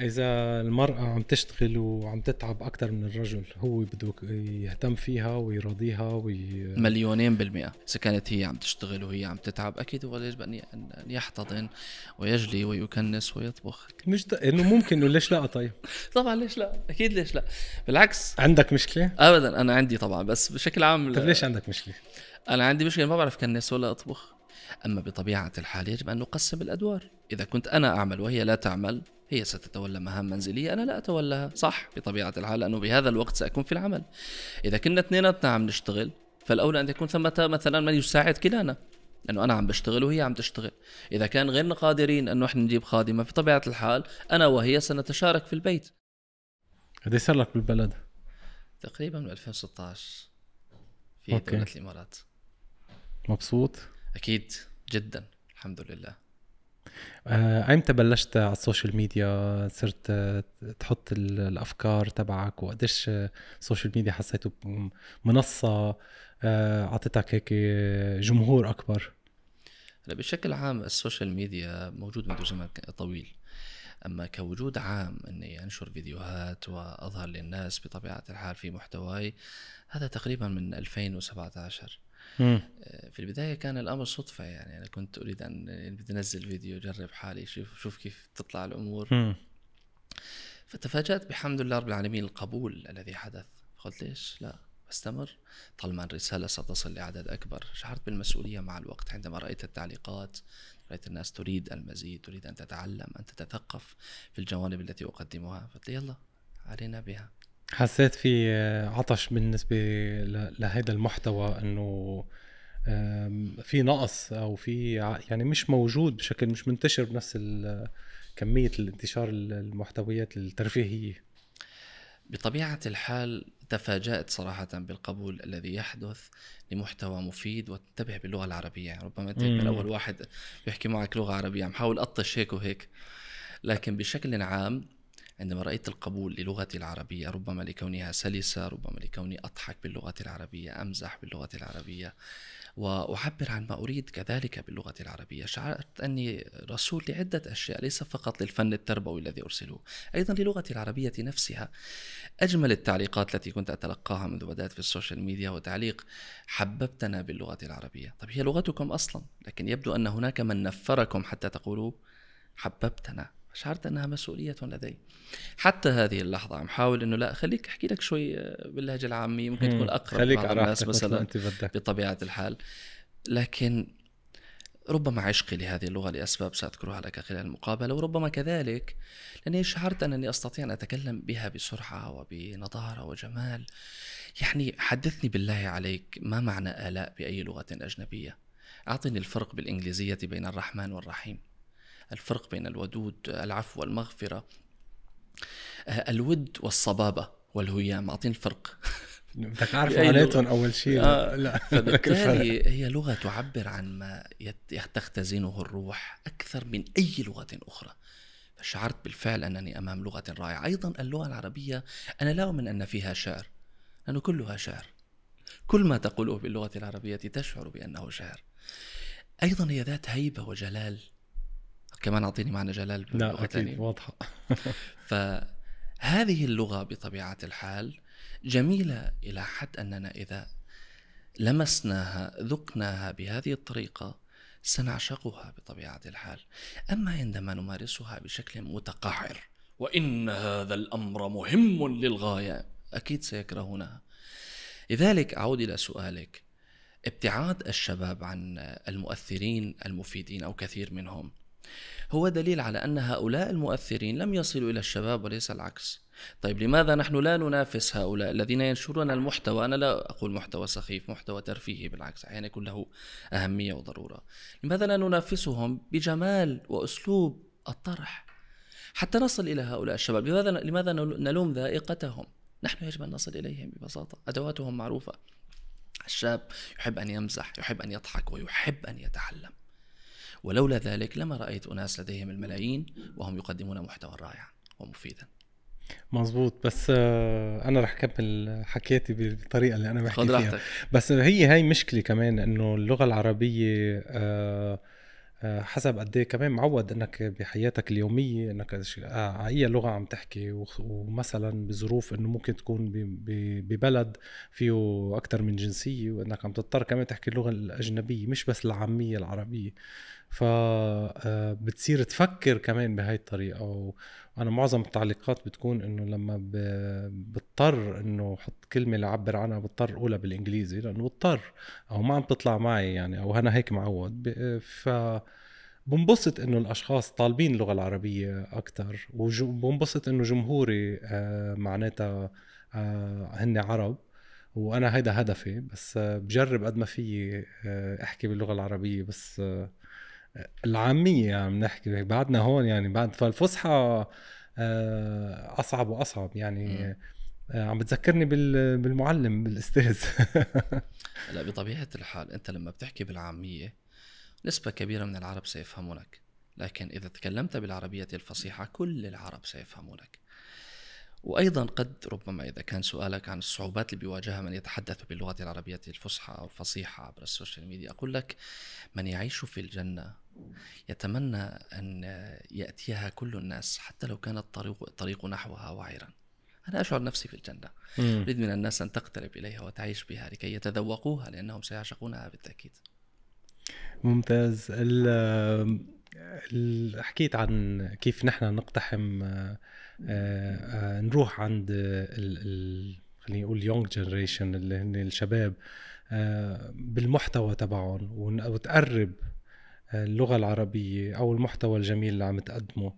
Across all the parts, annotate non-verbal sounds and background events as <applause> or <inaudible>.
اذا المراه عم تشتغل وعم تتعب اكثر من الرجل هو بده يهتم فيها ويراضيها وي... مليونين بالمئه اذا كانت هي عم تشتغل وهي عم تتعب اكيد هو يجب ان يحتضن ويجلي ويكنس ويطبخ مش د... انه ممكن انه ليش لا طيب <laughs> طبعا ليش لا اكيد ليش لا بالعكس عندك مشكله ابدا انا عندي طبعا بس بشكل عام طيب ليش عندك مشكله انا عندي مشكله ما بعرف كنس ولا اطبخ أما بطبيعة الحال يجب أن نقسم الأدوار إذا كنت أنا أعمل وهي لا تعمل هي ستتولى مهام منزلية أنا لا أتولاها صح بطبيعة الحال لأنه بهذا الوقت سأكون في العمل إذا كنا اثنيناتنا عم نشتغل فالأولى أن يكون ثمة مثلا من يساعد كلانا لانه انا عم بشتغل وهي عم تشتغل اذا كان غيرنا قادرين انه احنا نجيب خادمه طبيعه الحال انا وهي سنتشارك في البيت قد صار لك بالبلد تقريبا من 2016 في أوكي. دوله الامارات مبسوط اكيد جدا الحمد لله آه، ايمتى بلشت على السوشيال ميديا صرت آه، تحط الافكار تبعك وقديش السوشيال ميديا حسيته منصه اعطتك آه، هيك آه، جمهور اكبر هلا بشكل عام السوشيال ميديا موجود منذ زمن طويل اما كوجود عام اني انشر فيديوهات واظهر للناس بطبيعه الحال في محتواي هذا تقريبا من 2017 آه، في البدايه كان الامر صدفه يعني انا كنت اريد ان بدي انزل فيديو اجرب حالي شوف شوف كيف تطلع الامور فتفاجات بحمد الله رب العالمين القبول الذي حدث قلت ليش لا استمر طالما الرساله ستصل لاعداد اكبر شعرت بالمسؤوليه مع الوقت عندما رايت التعليقات رايت الناس تريد المزيد تريد ان تتعلم ان تتثقف في الجوانب التي اقدمها قلت يلا علينا بها حسيت في آه، عطش بالنسبه لهذا المحتوى انه في نقص او في يعني مش موجود بشكل مش منتشر بنفس كميه الانتشار المحتويات الترفيهيه بطبيعه الحال تفاجات صراحه بالقبول الذي يحدث لمحتوى مفيد وانتبه باللغه العربيه يعني ربما انت من اول واحد بيحكي معك لغه عربيه عم حاول اطش هيك وهيك لكن بشكل عام عندما رأيت القبول للغتي العربية ربما لكونها سلسة ربما لكوني أضحك باللغة العربية أمزح باللغة العربية وأعبر عن ما أريد كذلك باللغة العربية شعرت أني رسول لعدة أشياء ليس فقط للفن التربوي الذي أرسله أيضا للغتي العربية نفسها أجمل التعليقات التي كنت أتلقاها منذ بدأت في السوشيال ميديا وتعليق حببتنا باللغة العربية طب هي لغتكم أصلا لكن يبدو أن هناك من نفركم حتى تقولوا حببتنا شعرت انها مسؤوليه لدي حتى هذه اللحظه عم حاول انه لا خليك احكي لك شوي آه، باللهجه العاميه ممكن تكون اقرب خليك على الناس مثلا انت بدك. بطبيعه الحال لكن ربما عشقي لهذه اللغة لأسباب سأذكرها لك خلال المقابلة وربما كذلك لاني شعرت أنني أستطيع أن أتكلم بها بسرعة وبنضارة وجمال يعني حدثني بالله عليك ما معنى آلاء بأي لغة أجنبية أعطني الفرق بالإنجليزية بين الرحمن والرحيم الفرق بين الودود العفو والمغفرة آه، الود والصبابة والهيام عاطين الفرق بدك عارف <laughs> اول شيء آه لا <laughs> فبالتالي هي لغه تعبر عن ما تختزنه الروح اكثر من اي لغه اخرى فشعرت بالفعل انني امام لغه رائعه ايضا اللغه العربيه انا لا اؤمن ان فيها شعر لانه كلها شعر كل ما تقوله باللغه العربيه تشعر بانه شعر ايضا هي ذات هيبه وجلال كمان اعطيني معنى جلال لا اكيد واضحه <laughs> فهذه اللغه بطبيعه الحال جميله الى حد اننا اذا لمسناها ذقناها بهذه الطريقه سنعشقها بطبيعه الحال اما عندما نمارسها بشكل متقعر وان هذا الامر مهم للغايه اكيد سيكرهونها لذلك اعود الى سؤالك ابتعاد الشباب عن المؤثرين المفيدين او كثير منهم هو دليل على أن هؤلاء المؤثرين لم يصلوا إلى الشباب وليس العكس طيب لماذا نحن لا ننافس هؤلاء الذين ينشرون المحتوى أنا لا أقول محتوى سخيف محتوى ترفيهي بالعكس أحيانا يكون له أهمية وضرورة لماذا لا ننافسهم بجمال وأسلوب الطرح حتى نصل إلى هؤلاء الشباب لماذا, لماذا نلوم ذائقتهم نحن يجب أن نصل إليهم ببساطة أدواتهم معروفة الشاب يحب أن يمزح يحب أن يضحك ويحب أن يتعلم ولولا ذلك لما رأيت أناس لديهم الملايين وهم يقدمون محتوى رائعا ومفيدا مظبوط بس آه، انا رح كمل حكيتي بالطريقه اللي انا بحكي فيها بس هي هاي مشكله كمان انه اللغه العربيه آه، آه، حسب قد ايه كمان معود انك بحياتك اليوميه انك على اي لغه عم تحكي ومثلا بظروف انه ممكن تكون ببلد فيه اكثر من جنسيه وانك عم تضطر كمان تحكي اللغه الاجنبيه مش بس العاميه العربيه فبتصير آه، تفكر كمان بهاي الطريقه وانا معظم التعليقات بتكون انه لما بضطر انه احط كلمه لعبر عنها بضطر اقولها بالانجليزي لانه بضطر او ما عم تطلع معي يعني او انا هيك معود آه، ف بنبسط انه الاشخاص طالبين اللغه العربيه اكثر وبنبسط انه جمهوري آه معناتها آه هن عرب وانا هيدا هدفي بس آه بجرب قد ما فيي آه، احكي باللغه العربيه بس العاميه عم نحكي بعدنا هون يعني بعد فالفصحى آه، اصعب واصعب يعني آه، عم بتذكرني بالمعلم بالاستاذ <laughs> هلا بطبيعه الحال انت لما بتحكي بالعاميه نسبه كبيره من العرب سيفهمونك لكن اذا تكلمت بالعربيه الفصيحه كل العرب سيفهمونك وأيضا قد ربما إذا كان سؤالك عن الصعوبات اللي بيواجهها من يتحدث باللغة العربية الفصحى أو الفصيحة عبر السوشيال ميديا أقول لك من يعيش في الجنة يتمنى أن يأتيها كل الناس حتى لو كان الطريق, الطريق نحوها وعرا أنا أشعر نفسي في الجنة مم. أريد من الناس أن تقترب إليها وتعيش بها لكي يتذوقوها لأنهم سيعشقونها بالتأكيد ممتاز حكيت عن كيف نحن نقتحم آه، نروح عند ال ال خلينا نقول يونج جنريشن اللي هن الشباب آه، بالمحتوى تبعهم وتقرب آه، اللغه العربيه او المحتوى الجميل اللي عم تقدمه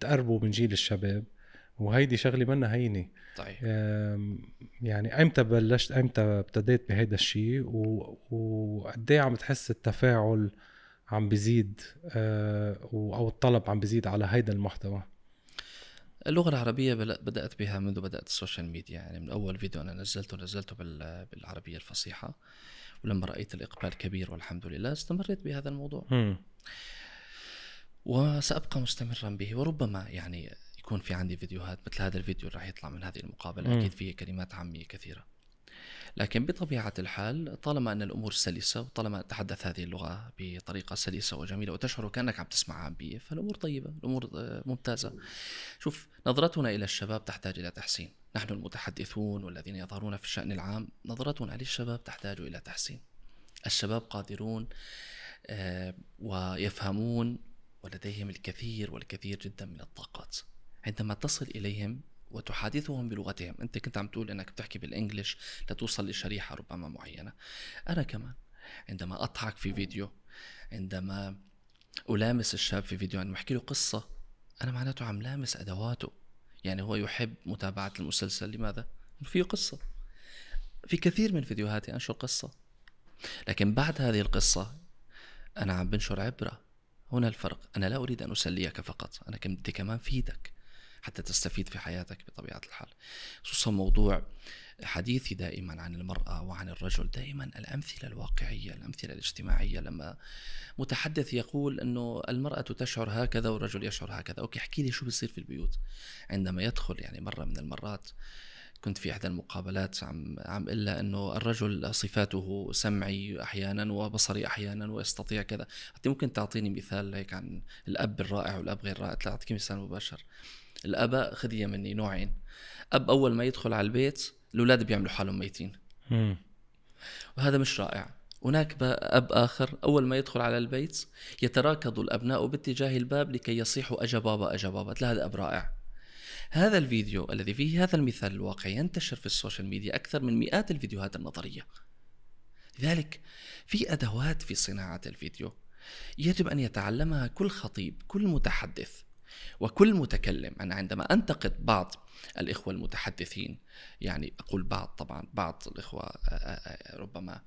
تقربه من جيل الشباب وهيدي شغله منا هينه صحيح طيب. يعني ايمتى بلشت ايمتى ابتديت بهيدا الشيء وقد عم تحس التفاعل عم بزيد او الطلب عم بزيد على هيدا المحتوى اللغة العربية بدأت بها منذ بدأت السوشيال ميديا يعني من أول فيديو أنا نزلته نزلته بالعربية الفصيحة ولما رأيت الإقبال كبير والحمد لله استمريت بهذا الموضوع م. وسأبقى مستمرا به وربما يعني يكون في عندي فيديوهات مثل هذا الفيديو اللي راح يطلع من هذه المقابلة م. أكيد فيه كلمات عامية كثيرة لكن بطبيعة الحال طالما أن الأمور سلسة وطالما تحدث هذه اللغة بطريقة سلسة وجميلة وتشعر كأنك عم تسمع عامية فالأمور طيبة الأمور آه، ممتازة شوف نظرتنا إلى الشباب تحتاج إلى تحسين نحن المتحدثون والذين يظهرون في الشأن العام نظرتنا للشباب تحتاج إلى تحسين الشباب قادرون آه، ويفهمون ولديهم الكثير والكثير جدا من الطاقات عندما تصل إليهم وتحادثهم بلغتهم انت كنت عم تقول انك بتحكي بالانجلش لتوصل لشريحه ربما معينه انا كمان عندما اضحك في فيديو عندما ألامس الشاب في فيديو عندما أحكي له قصة أنا معناته عم لامس أدواته يعني هو يحب متابعة المسلسل لماذا؟ فيه قصة في كثير من فيديوهاتي أنشر قصة لكن بعد هذه القصة أنا عم بنشر عبرة هنا الفرق أنا لا أريد أن أسليك فقط أنا بدي كمان فيدك حتى تستفيد في حياتك بطبيعه الحال خصوصا موضوع حديثي دائما عن المرأة وعن الرجل دائما الأمثلة الواقعية الأمثلة الاجتماعية لما متحدث يقول أنه المرأة تشعر هكذا والرجل يشعر هكذا أوكي احكي لي شو بيصير في البيوت عندما يدخل يعني مرة من المرات كنت في احدى المقابلات عم عم الا انه الرجل صفاته سمعي احيانا وبصري احيانا ويستطيع كذا حتى ممكن تعطيني مثال هيك عن الاب الرائع والاب غير رائع تعطيك مثال مباشر الاباء خذيه مني نوعين اب اول ما يدخل على البيت الاولاد بيعملوا حالهم ميتين وهذا مش رائع هناك اب اخر اول ما يدخل على البيت يتراكض الابناء باتجاه الباب لكي يصيحوا اجا بابا اجا بابا هذا اب رائع هذا الفيديو الذي فيه هذا المثال الواقعي ينتشر في السوشيال ميديا اكثر من مئات الفيديوهات النظريه لذلك في ادوات في صناعه الفيديو يجب ان يتعلمها كل خطيب كل متحدث وكل متكلم أنا عندما أنتقد بعض الإخوة المتحدثين يعني أقول بعض طبعا بعض الإخوة ربما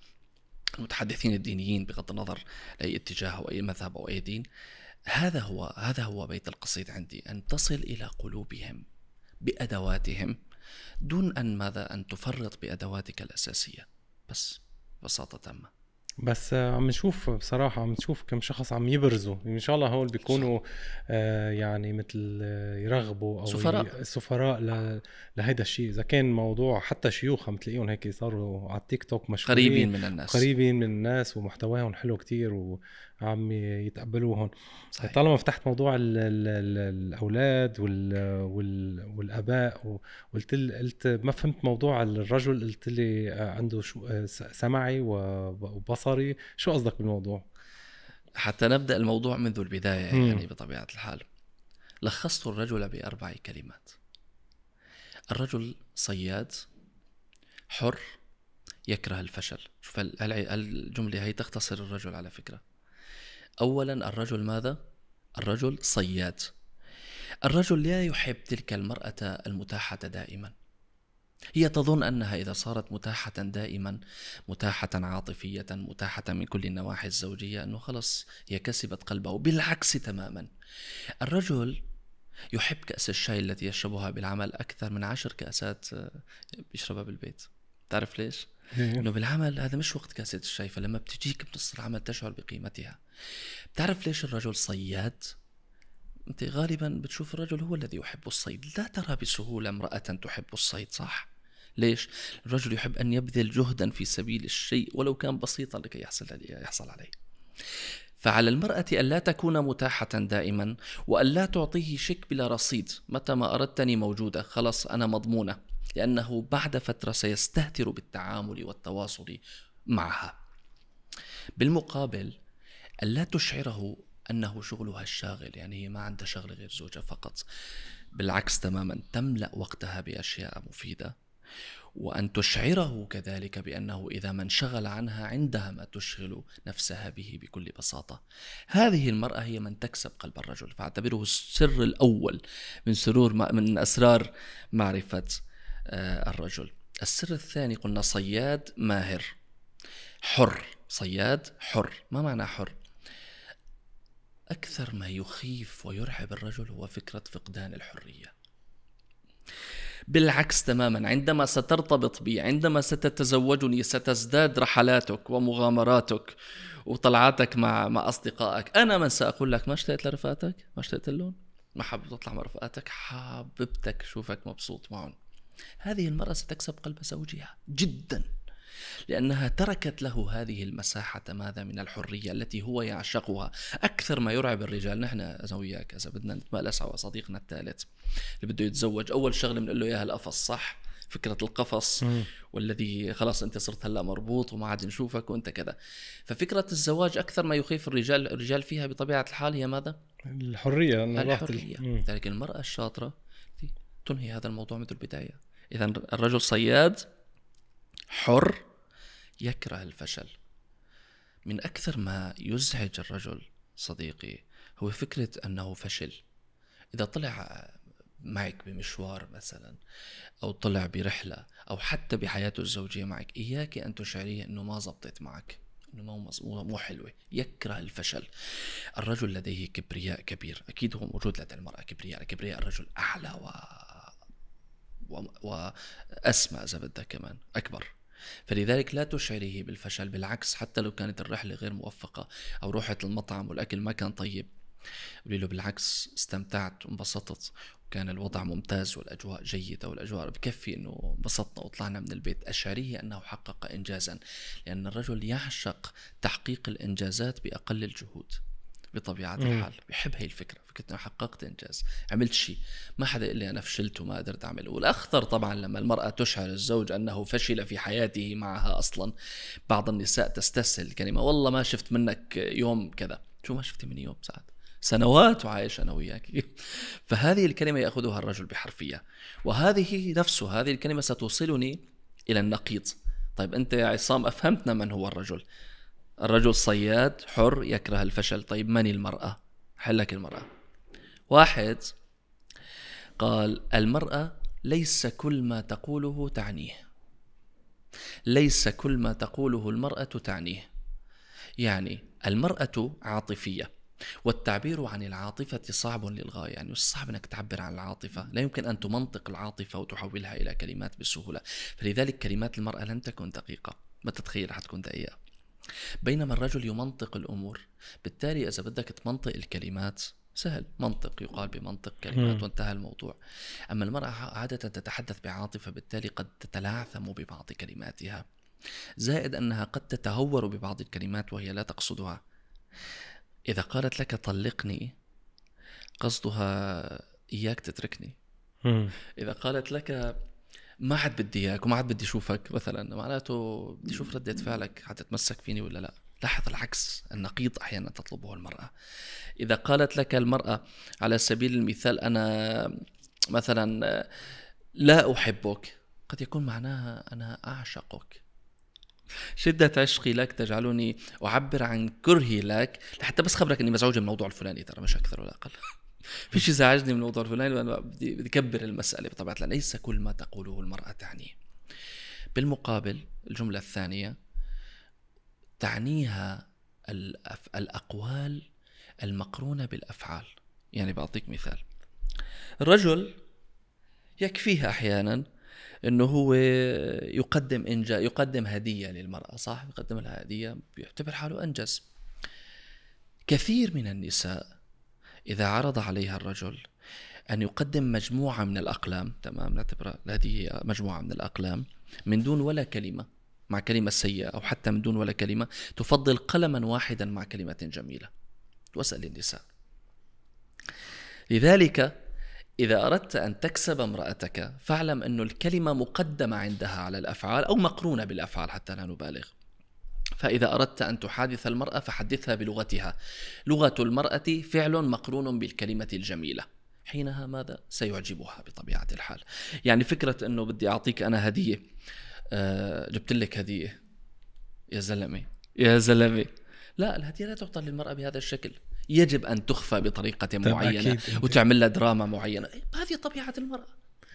المتحدثين الدينيين بغض النظر أي اتجاه أو أي مذهب أو أي دين هذا هو هذا هو بيت القصيد عندي أن تصل إلى قلوبهم بأدواتهم دون أن ماذا أن تفرط بأدواتك الأساسية بس ببساطة تامة بس عم نشوف بصراحة عم نشوف كم شخص عم يبرزوا إن شاء الله هول بيكونوا آه يعني مثل يرغبوا أو سفراء سفراء لهيدا الشيء إذا كان موضوع حتى شيوخ عم تلاقيهم هيك صاروا على التيك توك مشهورين قريبين من الناس قريبين من الناس ومحتواهم حلو كتير و... عم يتقبلوهم صحيح. طالما فتحت موضوع الـ الـ الـ الاولاد والـ والـ والاباء وقلت قلت ما فهمت موضوع الرجل قلت لي عنده شو سمعي وبصري شو قصدك بالموضوع حتى نبدا الموضوع منذ البدايه م. يعني بطبيعه الحال لخصت الرجل باربع كلمات الرجل صياد حر يكره الفشل شوف هالجمله هي تختصر الرجل على فكره اولا الرجل ماذا الرجل صياد الرجل لا يحب تلك المراه المتاحه دائما هي تظن انها اذا صارت متاحه دائما متاحه عاطفيه متاحه من كل النواحي الزوجيه انه خلص هي كسبت قلبه بالعكس تماما الرجل يحب كأس الشاي التي يشربها بالعمل أكثر من عشر كأسات بيشربها آه، بالبيت تعرف ليش؟ إيه. انه بالعمل هذا مش وقت كاسه الشاي فلما بتجيك بنص العمل تشعر بقيمتها بتعرف ليش الرجل صياد انت غالبا بتشوف الرجل هو الذي يحب الصيد لا ترى بسهوله امراه تحب الصيد صح ليش الرجل يحب ان يبذل جهدا في سبيل الشيء ولو كان بسيطا لكي يحصل يحصل عليه فعلى المرأة ألا تكون متاحة دائما وألا تعطيه شيك بلا رصيد متى ما أردتني موجودة خلص أنا مضمونة لأنه بعد فترة سيستهتر بالتعامل والتواصل معها بالمقابل ألا تشعره أنه شغلها الشاغل يعني هي ما عندها شغل غير زوجها فقط بالعكس تماما تملأ وقتها بأشياء مفيدة وأن تشعره كذلك بأنه إذا ما انشغل عنها عندها ما تشغل نفسها به بكل بساطة هذه المرأة هي من تكسب قلب الرجل فاعتبره السر الأول من سرور من أسرار معرفة آه، الرجل السر الثاني قلنا صياد ماهر حر صياد حر ما معنى حر أكثر ما يخيف ويرعب الرجل هو فكرة فقدان الحرية بالعكس تماما عندما سترتبط بي عندما ستتزوجني ستزداد رحلاتك ومغامراتك وطلعاتك مع مع اصدقائك انا من ساقول لك ما اشتقت لرفقاتك ما اشتقت لهم ما حابب تطلع مع رفقاتك حاببتك شوفك مبسوط معهم هذه المرأة ستكسب قلب زوجها جدا لأنها تركت له هذه المساحة ماذا من الحرية التي هو يعشقها أكثر ما يرعب الرجال نحن أنا وياك إذا بدنا نتمالس على صديقنا الثالث اللي بده يتزوج أول شغلة بنقول له إياها القفص صح فكرة القفص مم. والذي خلاص أنت صرت هلا مربوط وما عاد نشوفك وأنت كذا ففكرة الزواج أكثر ما يخيف الرجال الرجال فيها بطبيعة الحال هي ماذا؟ الحرية الحرية ذلك المرأة الشاطرة تنهي هذا الموضوع منذ البداية إذا الرجل صياد حر يكره الفشل من أكثر ما يزعج الرجل صديقي هو فكرة أنه فشل إذا طلع معك بمشوار مثلا أو طلع برحلة أو حتى بحياته الزوجية معك إياك أن تشعريه أنه ما زبطت معك انه مو مو حلوه يكره الفشل الرجل لديه كبرياء كبير اكيد هو موجود لدى المراه كبرياء كبرياء الرجل اعلى و واسمى اذا بدك كمان اكبر فلذلك لا تشعره بالفشل بالعكس حتى لو كانت الرحله غير موفقه او روحت المطعم والاكل ما كان طيب قولي له بالعكس استمتعت وانبسطت وكان الوضع ممتاز والاجواء جيده والاجواء بكفي انه انبسطنا وطلعنا من البيت اشعريه انه حقق انجازا لان الرجل يعشق تحقيق الانجازات باقل الجهود بطبيعه مم. الحال بحب هي الفكره فكره انا حققت انجاز عملت شيء ما حدا يقول لي انا فشلت وما قدرت اعمل والاخطر طبعا لما المراه تشعر الزوج انه فشل في حياته معها اصلا بعض النساء تستسهل الكلمه والله ما شفت منك يوم كذا شو ما شفتي من يوم سعد سنوات وعايش انا وياك <laughs> فهذه الكلمه ياخذها الرجل بحرفيه وهذه نفسه هذه الكلمه ستوصلني الى النقيض طيب انت يا عصام افهمتنا من هو الرجل الرجل صياد حر يكره الفشل طيب من المرأة حلك المرأة واحد قال المرأة ليس كل ما تقوله تعنيه ليس كل ما تقوله المرأة تعنيه يعني المرأة عاطفية والتعبير عن العاطفة صعب للغاية يعني صعب أنك تعبر عن العاطفة لا يمكن أن تمنطق العاطفة وتحولها إلى كلمات بسهولة فلذلك كلمات المرأة لن تكن دقيقة ما تتخيل رح تكون دقيقة بينما الرجل يمنطق الأمور بالتالي إذا بدك تمنطق الكلمات سهل منطق يقال بمنطق كلمات وانتهى الموضوع أما المرأة عادة تتحدث بعاطفة بالتالي قد تتلعثم ببعض كلماتها زائد أنها قد تتهور ببعض الكلمات وهي لا تقصدها إذا قالت لك طلقني قصدها إياك تتركني إذا قالت لك ما حد بدي اياك وما حد بدي اشوفك مثلا معناته بدي اشوف رده فعلك حتتمسك فيني ولا لا لاحظ العكس النقيض احيانا تطلبه المراه اذا قالت لك المراه على سبيل المثال انا مثلا لا احبك قد يكون معناها انا اعشقك شدة عشقي لك تجعلني أعبر عن كرهي لك لحتى بس خبرك أني مزعوج من الموضوع الفلاني ترى مش أكثر ولا أقل في شيء زعجني من الموضوع الفلاني بدي بدي اكبر المساله بطبيعه الحال ليس كل ما تقوله المراه تعنيه بالمقابل الجمله الثانيه تعنيها الاقوال المقرونه بالافعال يعني بعطيك مثال الرجل يكفيه احيانا انه هو يقدم انجا يقدم هديه للمراه صح يقدم لها هديه بيعتبر حاله انجز كثير من النساء إذا عرض عليها الرجل أن يقدم مجموعة من الأقلام تمام نعتبر هذه مجموعة من الأقلام من دون ولا كلمة مع كلمة سيئة أو حتى من دون ولا كلمة تفضل قلما واحدا مع كلمة جميلة واسأل النساء لذلك إذا أردت أن تكسب امرأتك فاعلم أن الكلمة مقدمة عندها على الأفعال أو مقرونة بالأفعال حتى لا نبالغ فإذا أردت أن تحادث المرأة فحدثها بلغتها. لغة المرأة فعل مقرون بالكلمة الجميلة. حينها ماذا سيعجبها بطبيعة الحال. يعني فكرة أنه بدي أعطيك أنا هدية أه جبت لك هدية يا زلمة يا زلمة لا الهدية لا تعطى للمرأة بهذا الشكل يجب أن تخفى بطريقة طيب، معينة أكيد. وتعمل لها دراما معينة هذه طبيعة المرأة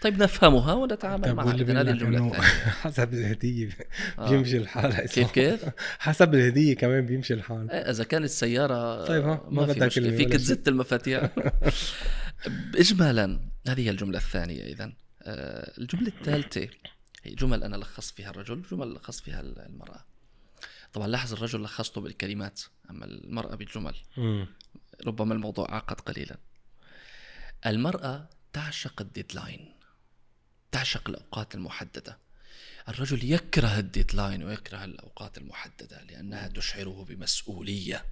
طيب نفهمها ونتعامل معها من هذه الجمله <laughs> حسب الهديه آه. بيمشي الحال كيف <laughs> كيف؟ حسب الهديه كمان بيمشي الحال إيه، اذا كانت السياره طيب ها ما, ما بدك في فيك تزت المفاتيح <laughs> اجمالا هذه هي الجمله الثانيه اذا آه، الجمله الثالثه هي جمل انا لخصت فيها الرجل جمل لخصت فيها المراه طبعا لاحظ الرجل لخصته بالكلمات اما المراه بالجمل ربما الموضوع عقد قليلا المراه تعشق الديدلاين تعشق الأوقات المحددة الرجل يكره الديدلاين ويكره الأوقات المحددة لأنها تشعره بمسؤولية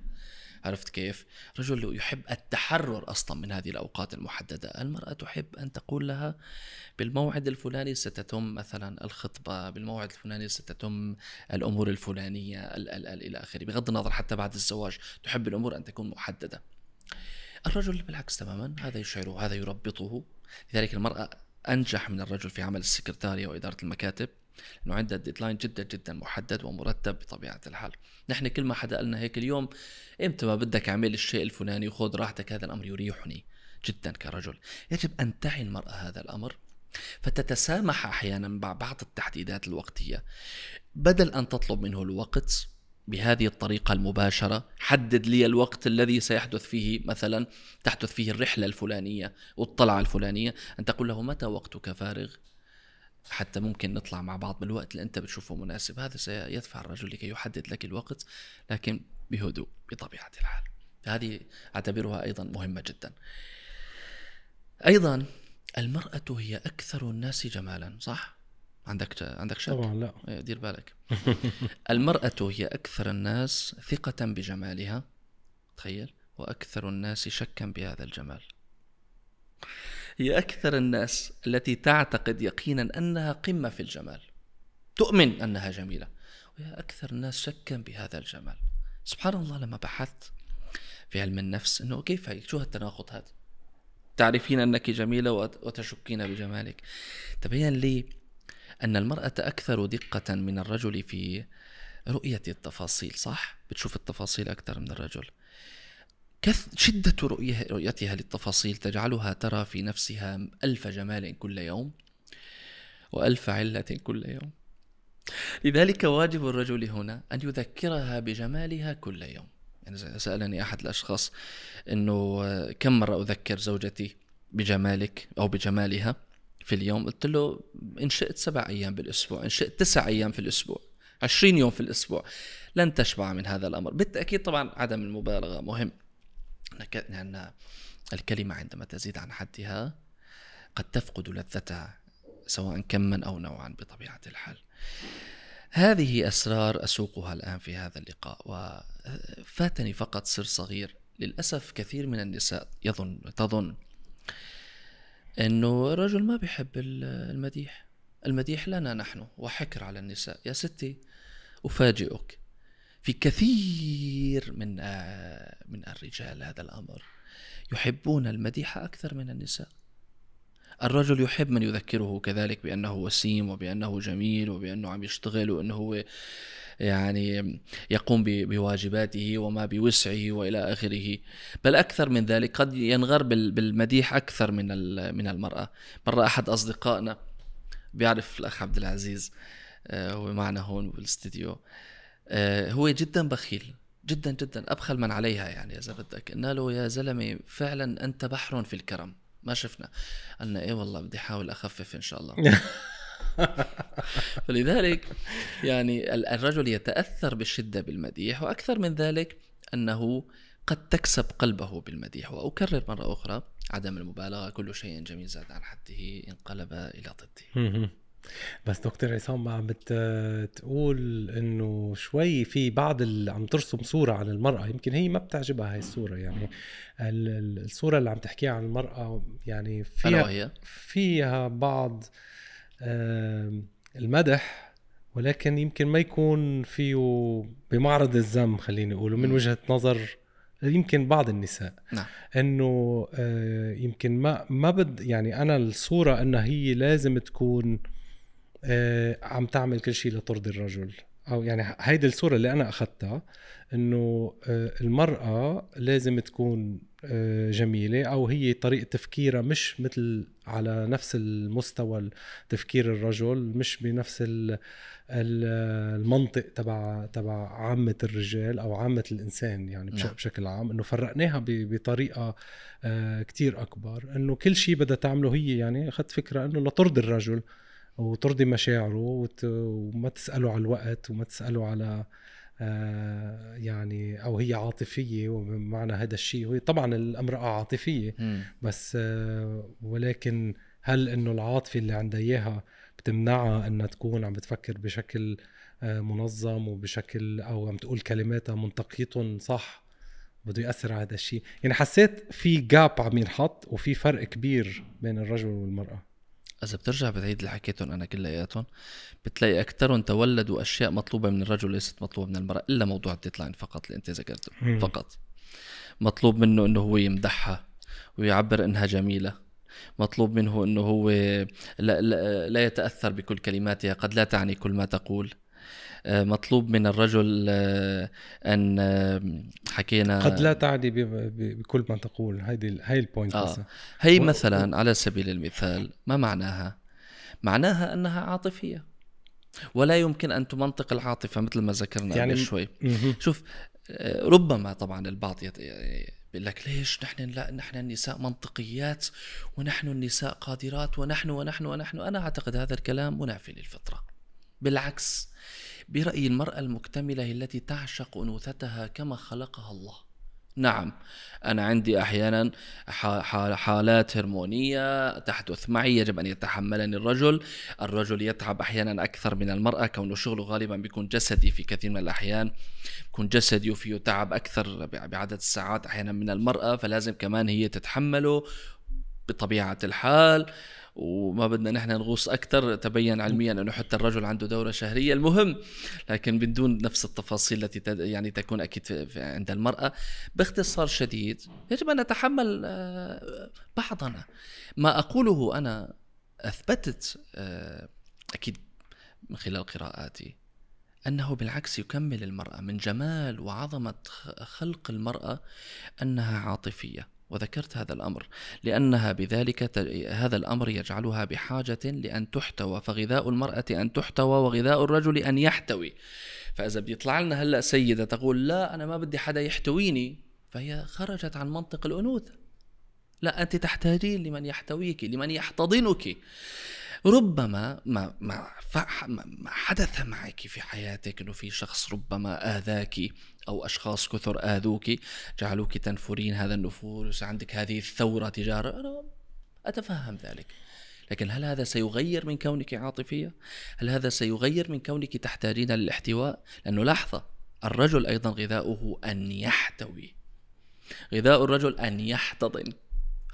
عرفت كيف؟ رجل يحب التحرر أصلا من هذه الأوقات المحددة المرأة تحب أن تقول لها بالموعد الفلاني ستتم مثلا الخطبة بالموعد الفلاني ستتم الأمور الفلانية ال ال ال إلى آخره بغض النظر حتى بعد الزواج تحب الأمور أن تكون محددة الرجل بالعكس تماما هذا يشعره هذا يربطه لذلك المرأة انجح من الرجل في عمل السكرتاريه واداره المكاتب لانه عندها ديدلاين جدا جدا محدد ومرتب بطبيعه الحال نحن كل ما حدا قالنا هيك اليوم امتى إيه ما بدك اعمل الشيء الفلاني وخذ راحتك هذا الامر يريحني جدا كرجل يجب ان تعي المراه هذا الامر فتتسامح احيانا مع بعض التحديدات الوقتيه بدل ان تطلب منه الوقت بهذه الطريقة المباشرة حدد لي الوقت الذي سيحدث فيه مثلا تحدث فيه الرحلة الفلانية والطلعة الفلانية أن تقول له متى وقتك فارغ حتى ممكن نطلع مع بعض بالوقت اللي أنت بتشوفه مناسب هذا سيدفع الرجل لكي يحدد لك الوقت لكن بهدوء بطبيعة الحال هذه أعتبرها أيضا مهمة جدا أيضا المرأة هي أكثر الناس جمالا صح؟ عندك عندك شك طبعا لا إيه، دير بالك <laughs> المرأة هي أكثر الناس ثقة بجمالها تخيل وأكثر الناس شكا بهذا الجمال هي أكثر الناس التي تعتقد يقينا أنها قمة في الجمال تؤمن أنها جميلة وهي أكثر الناس شكا بهذا الجمال سبحان الله لما بحثت في علم النفس أنه كيف هي شو هالتناقض هذا تعرفين أنك جميلة وتشكين بجمالك تبين لي أن المرأة أكثر دقة من الرجل في رؤية التفاصيل صح؟ بتشوف التفاصيل أكثر من الرجل شدة رؤيتها للتفاصيل تجعلها ترى في نفسها ألف جمال كل يوم وألف علة كل يوم لذلك واجب الرجل هنا أن يذكرها بجمالها كل يوم يعني سألني أحد الأشخاص أنه كم مرة أذكر زوجتي بجمالك أو بجمالها في اليوم قلت له ان شئت سبع ايام بالاسبوع ان شئت تسع ايام في الاسبوع 20 يوم في الاسبوع لن تشبع من هذا الامر بالتاكيد طبعا عدم المبالغه مهم لان الكلمه عندما تزيد عن حدها قد تفقد لذتها سواء كما او نوعا بطبيعه الحال هذه اسرار اسوقها الان في هذا اللقاء وفاتني فقط سر صغير للاسف كثير من النساء يظن تظن انه الرجل ما بيحب المديح المديح لنا نحن وحكر على النساء يا ستي افاجئك في كثير من آه، من الرجال هذا الامر يحبون المديح اكثر من النساء الرجل يحب من يذكره كذلك بانه وسيم وبانه جميل وبانه عم يشتغل وانه هو يعني يقوم بواجباته وما بوسعه والى اخره بل اكثر من ذلك قد ينغر بالمديح اكثر من من المراه مره احد اصدقائنا بيعرف الاخ عبد العزيز آه، هو معنا هون بالاستديو آه، هو جدا بخيل جدا جدا ابخل من عليها يعني اذا بدك قلنا له يا زلمه فعلا انت بحر في الكرم ما شفنا قالنا ايه والله بدي احاول اخفف ان شاء الله <laughs> <laughs> فلذلك يعني الرجل يتاثر بالشده بالمديح واكثر من ذلك انه قد تكسب قلبه بالمديح واكرر مره اخرى عدم المبالغه كل شيء جميل زاد عن حده انقلب الى ضده بس دكتور عصام عم بتقول انه شوي في بعض اللي عم ترسم صوره عن المراه يمكن هي ما بتعجبها هاي الصوره يعني الصوره اللي عم تحكيها عن المراه يعني فيها فيها بعض المدح ولكن يمكن ما يكون فيه بمعرض الذم خليني اقوله من وجهه نظر يمكن بعض النساء نعم. انه آه، يمكن ما ما بد يعني انا الصوره انها هي لازم تكون آه، عم تعمل كل شيء لترضي الرجل او يعني هيدي الصوره اللي انا اخذتها انه آه، المراه لازم تكون آه، جميله او هي طريقه تفكيرها مش مثل على نفس المستوى تفكير الرجل مش بنفس المنطق تبع تبع عامه الرجال او عامه الانسان يعني نعم. بشكل عام انه فرقناها بطريقه آه، كتير اكبر انه كل شيء بدها تعمله هي يعني اخذت فكره انه لترضي الرجل وترضي مشاعره وما تساله على الوقت وما تساله على آه، يعني او هي عاطفيه ومعنى هذا الشيء وهي طبعا الامراه عاطفيه بس آه، ولكن هل انه العاطفه اللي عندها اياها بتمنعها انها تكون عم بتفكر بشكل آه، منظم وبشكل او عم تقول كلماتها منطقيتهم صح بده ياثر على هذا الشيء يعني حسيت في جاب عم ينحط وفي فرق كبير بين الرجل والمراه إذا بترجع بتعيد اللي حكيتهم أنا كلياتهم بتلاقي أكثرهم تولدوا أشياء مطلوبة من الرجل ليست مطلوبة من المرأة إلا موضوع الديدلاين فقط اللي أنت ذكرته فقط مطلوب منه إنه هو يمدحها ويعبر إنها جميلة مطلوب منه انه هو لا, لا, لا يتاثر بكل كلماتها قد لا تعني كل ما تقول آه، مطلوب من الرجل آه، ان آه، حكينا قد لا تعني بكل ما تقول هيدي هي البوينت آه. هي مثلا على سبيل المثال ما معناها معناها انها عاطفيه ولا يمكن ان تمنطق العاطفه مثل ما ذكرنا يعني شوي شوف ربما طبعا البعض يت... بيقول لك ليش نحن لا نحن النساء منطقيات ونحن النساء قادرات ونحن ونحن ونحن انا اعتقد هذا الكلام منافي للفطره بالعكس برأيي المرأة المكتملة هي التي تعشق أنوثتها كما خلقها الله نعم أنا عندي أحيانا حالات هرمونية تحدث معي يجب أن يتحملني الرجل الرجل يتعب أحيانا أكثر من المرأة كون شغله غالبا بيكون جسدي في كثير من الأحيان بيكون جسدي وفيه تعب أكثر بعدد الساعات أحيانا من المرأة فلازم كمان هي تتحمله بطبيعة الحال وما بدنا نحن نغوص اكثر تبين علميا انه حتى الرجل عنده دوره شهريه المهم لكن بدون نفس التفاصيل التي يعني تكون اكيد عند المراه باختصار شديد يجب ان نتحمل آه، بعضنا ما اقوله انا اثبتت آه، اكيد من خلال قراءاتي أنه بالعكس يكمل المرأة من جمال وعظمة خلق المرأة أنها عاطفية وذكرت هذا الأمر لأنها بذلك هذا الأمر يجعلها بحاجة لأن تحتوى فغذاء المرأة أن تحتوى وغذاء الرجل أن يحتوي فإذا بيطلع لنا هلأ سيدة تقول لا أنا ما بدي حدا يحتويني فهي خرجت عن منطق الأنوثة لا أنت تحتاجين لمن يحتويك لمن يحتضنك ربما ما ما ما حدث معك في حياتك انه في شخص ربما اذاك أو أشخاص كثر آذوك جعلوك تنفرين هذا النفور عندك هذه الثورة تجارة أنا أتفهم ذلك لكن هل هذا سيغير من كونك عاطفية؟ هل هذا سيغير من كونك تحتاجين للاحتواء؟ لأنه لحظة الرجل أيضا غذاؤه أن يحتوي غذاء الرجل أن يحتضن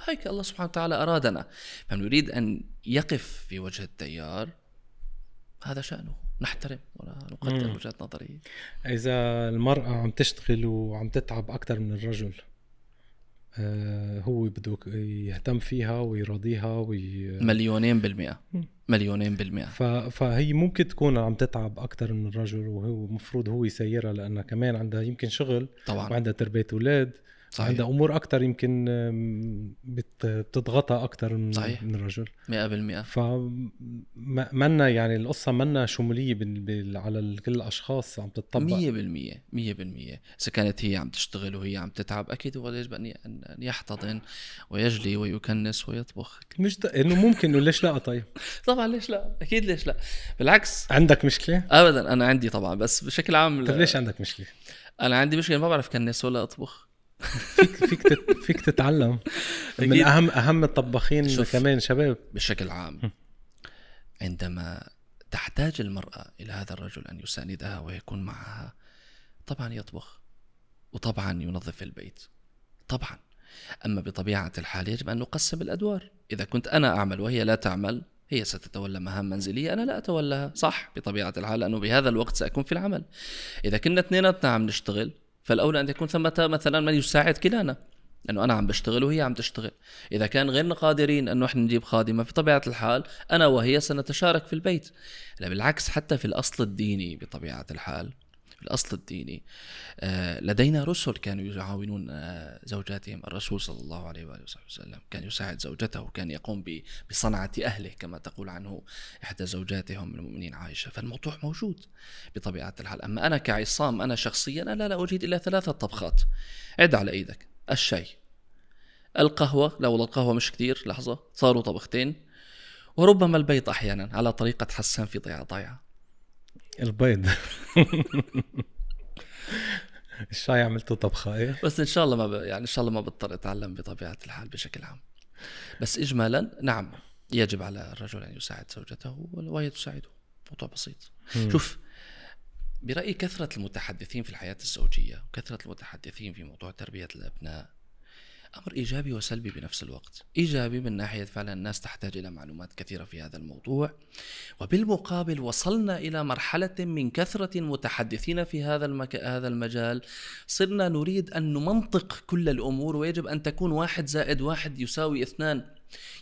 هيك الله سبحانه وتعالى أرادنا فمن يريد أن يقف في وجه التيار هذا شأنه نحترم ولا نقدر وجهه نظري اذا المراه عم تشتغل وعم تتعب اكثر من الرجل آه، هو بده يهتم فيها ويراضيها وي... مليونين بالمئة مليونين بالمئة ف... فهي ممكن تكون عم تتعب أكثر من الرجل وهو المفروض هو يسيرها لأنها كمان عندها يمكن شغل طبعا وعندها تربية أولاد صحيح عندها امور اكثر يمكن بتضغطها اكثر من صحيح. من الرجل 100% ف منا يعني القصه منا شموليه بال... بال... على كل الاشخاص عم تتطبق 100% 100% اذا كانت هي عم تشتغل وهي عم تتعب اكيد هو يجب ان يحتضن ويجلي ويكنس ويطبخ مش د... انه ممكن ليش لا طيب <laughs> طبعا ليش لا اكيد ليش لا بالعكس عندك مشكله ابدا انا عندي طبعا بس بشكل عام طيب ليش عندك مشكله انا عندي مشكله ما بعرف كنس ولا اطبخ فيك فيك فيك تتعلم من اهم اهم الطباخين كمان شباب بشكل عام عندما تحتاج المرأة إلى هذا الرجل أن يساندها ويكون معها طبعا يطبخ وطبعا ينظف البيت طبعا أما بطبيعة الحال يجب أن نقسم الأدوار إذا كنت أنا أعمل وهي لا تعمل هي ستتولى مهام منزلية أنا لا أتولاها صح بطبيعة الحال لأنه بهذا الوقت سأكون في العمل إذا كنا اثنيناتنا عم نشتغل فالاولى ان يكون ثمه مثلا من يساعد كلانا لانه انا عم بشتغل وهي عم تشتغل اذا كان غيرنا قادرين انه احنا نجيب خادمه طبيعه الحال انا وهي سنتشارك في البيت لا بالعكس حتى في الاصل الديني بطبيعه الحال بالاصل الديني آه، لدينا رسل كانوا يعاونون آه، زوجاتهم الرسول صلى الله عليه واله وصحبه وسلم كان يساعد زوجته كان يقوم بصنعه اهله كما تقول عنه احدى زوجاتهم المؤمنين عائشه فالموضوع موجود بطبيعه الحال اما انا كعصام انا شخصيا انا لا اجيد الا ثلاثه طبخات عد على ايدك الشاي القهوه لا والله القهوه مش كثير لحظه صاروا طبختين وربما البيض احيانا على طريقه حسان في ضيعه ضيعه البيض <laughs> الشاي عملته طبخه ايه بس ان شاء الله ما ب... يعني ان شاء الله ما بضطر اتعلم بطبيعه الحال بشكل عام بس اجمالا نعم يجب على الرجل ان يساعد زوجته وهي تساعده موضوع بسيط مم. شوف برايي كثره المتحدثين في الحياه الزوجيه وكثره المتحدثين في موضوع تربيه الابناء امر ايجابي وسلبي بنفس الوقت ايجابي من ناحيه فعلا الناس تحتاج الى معلومات كثيره في هذا الموضوع وبالمقابل وصلنا الى مرحله من كثره المتحدثين في هذا المك... هذا المجال صرنا نريد ان نمنطق كل الامور ويجب ان تكون واحد زائد واحد يساوي اثنان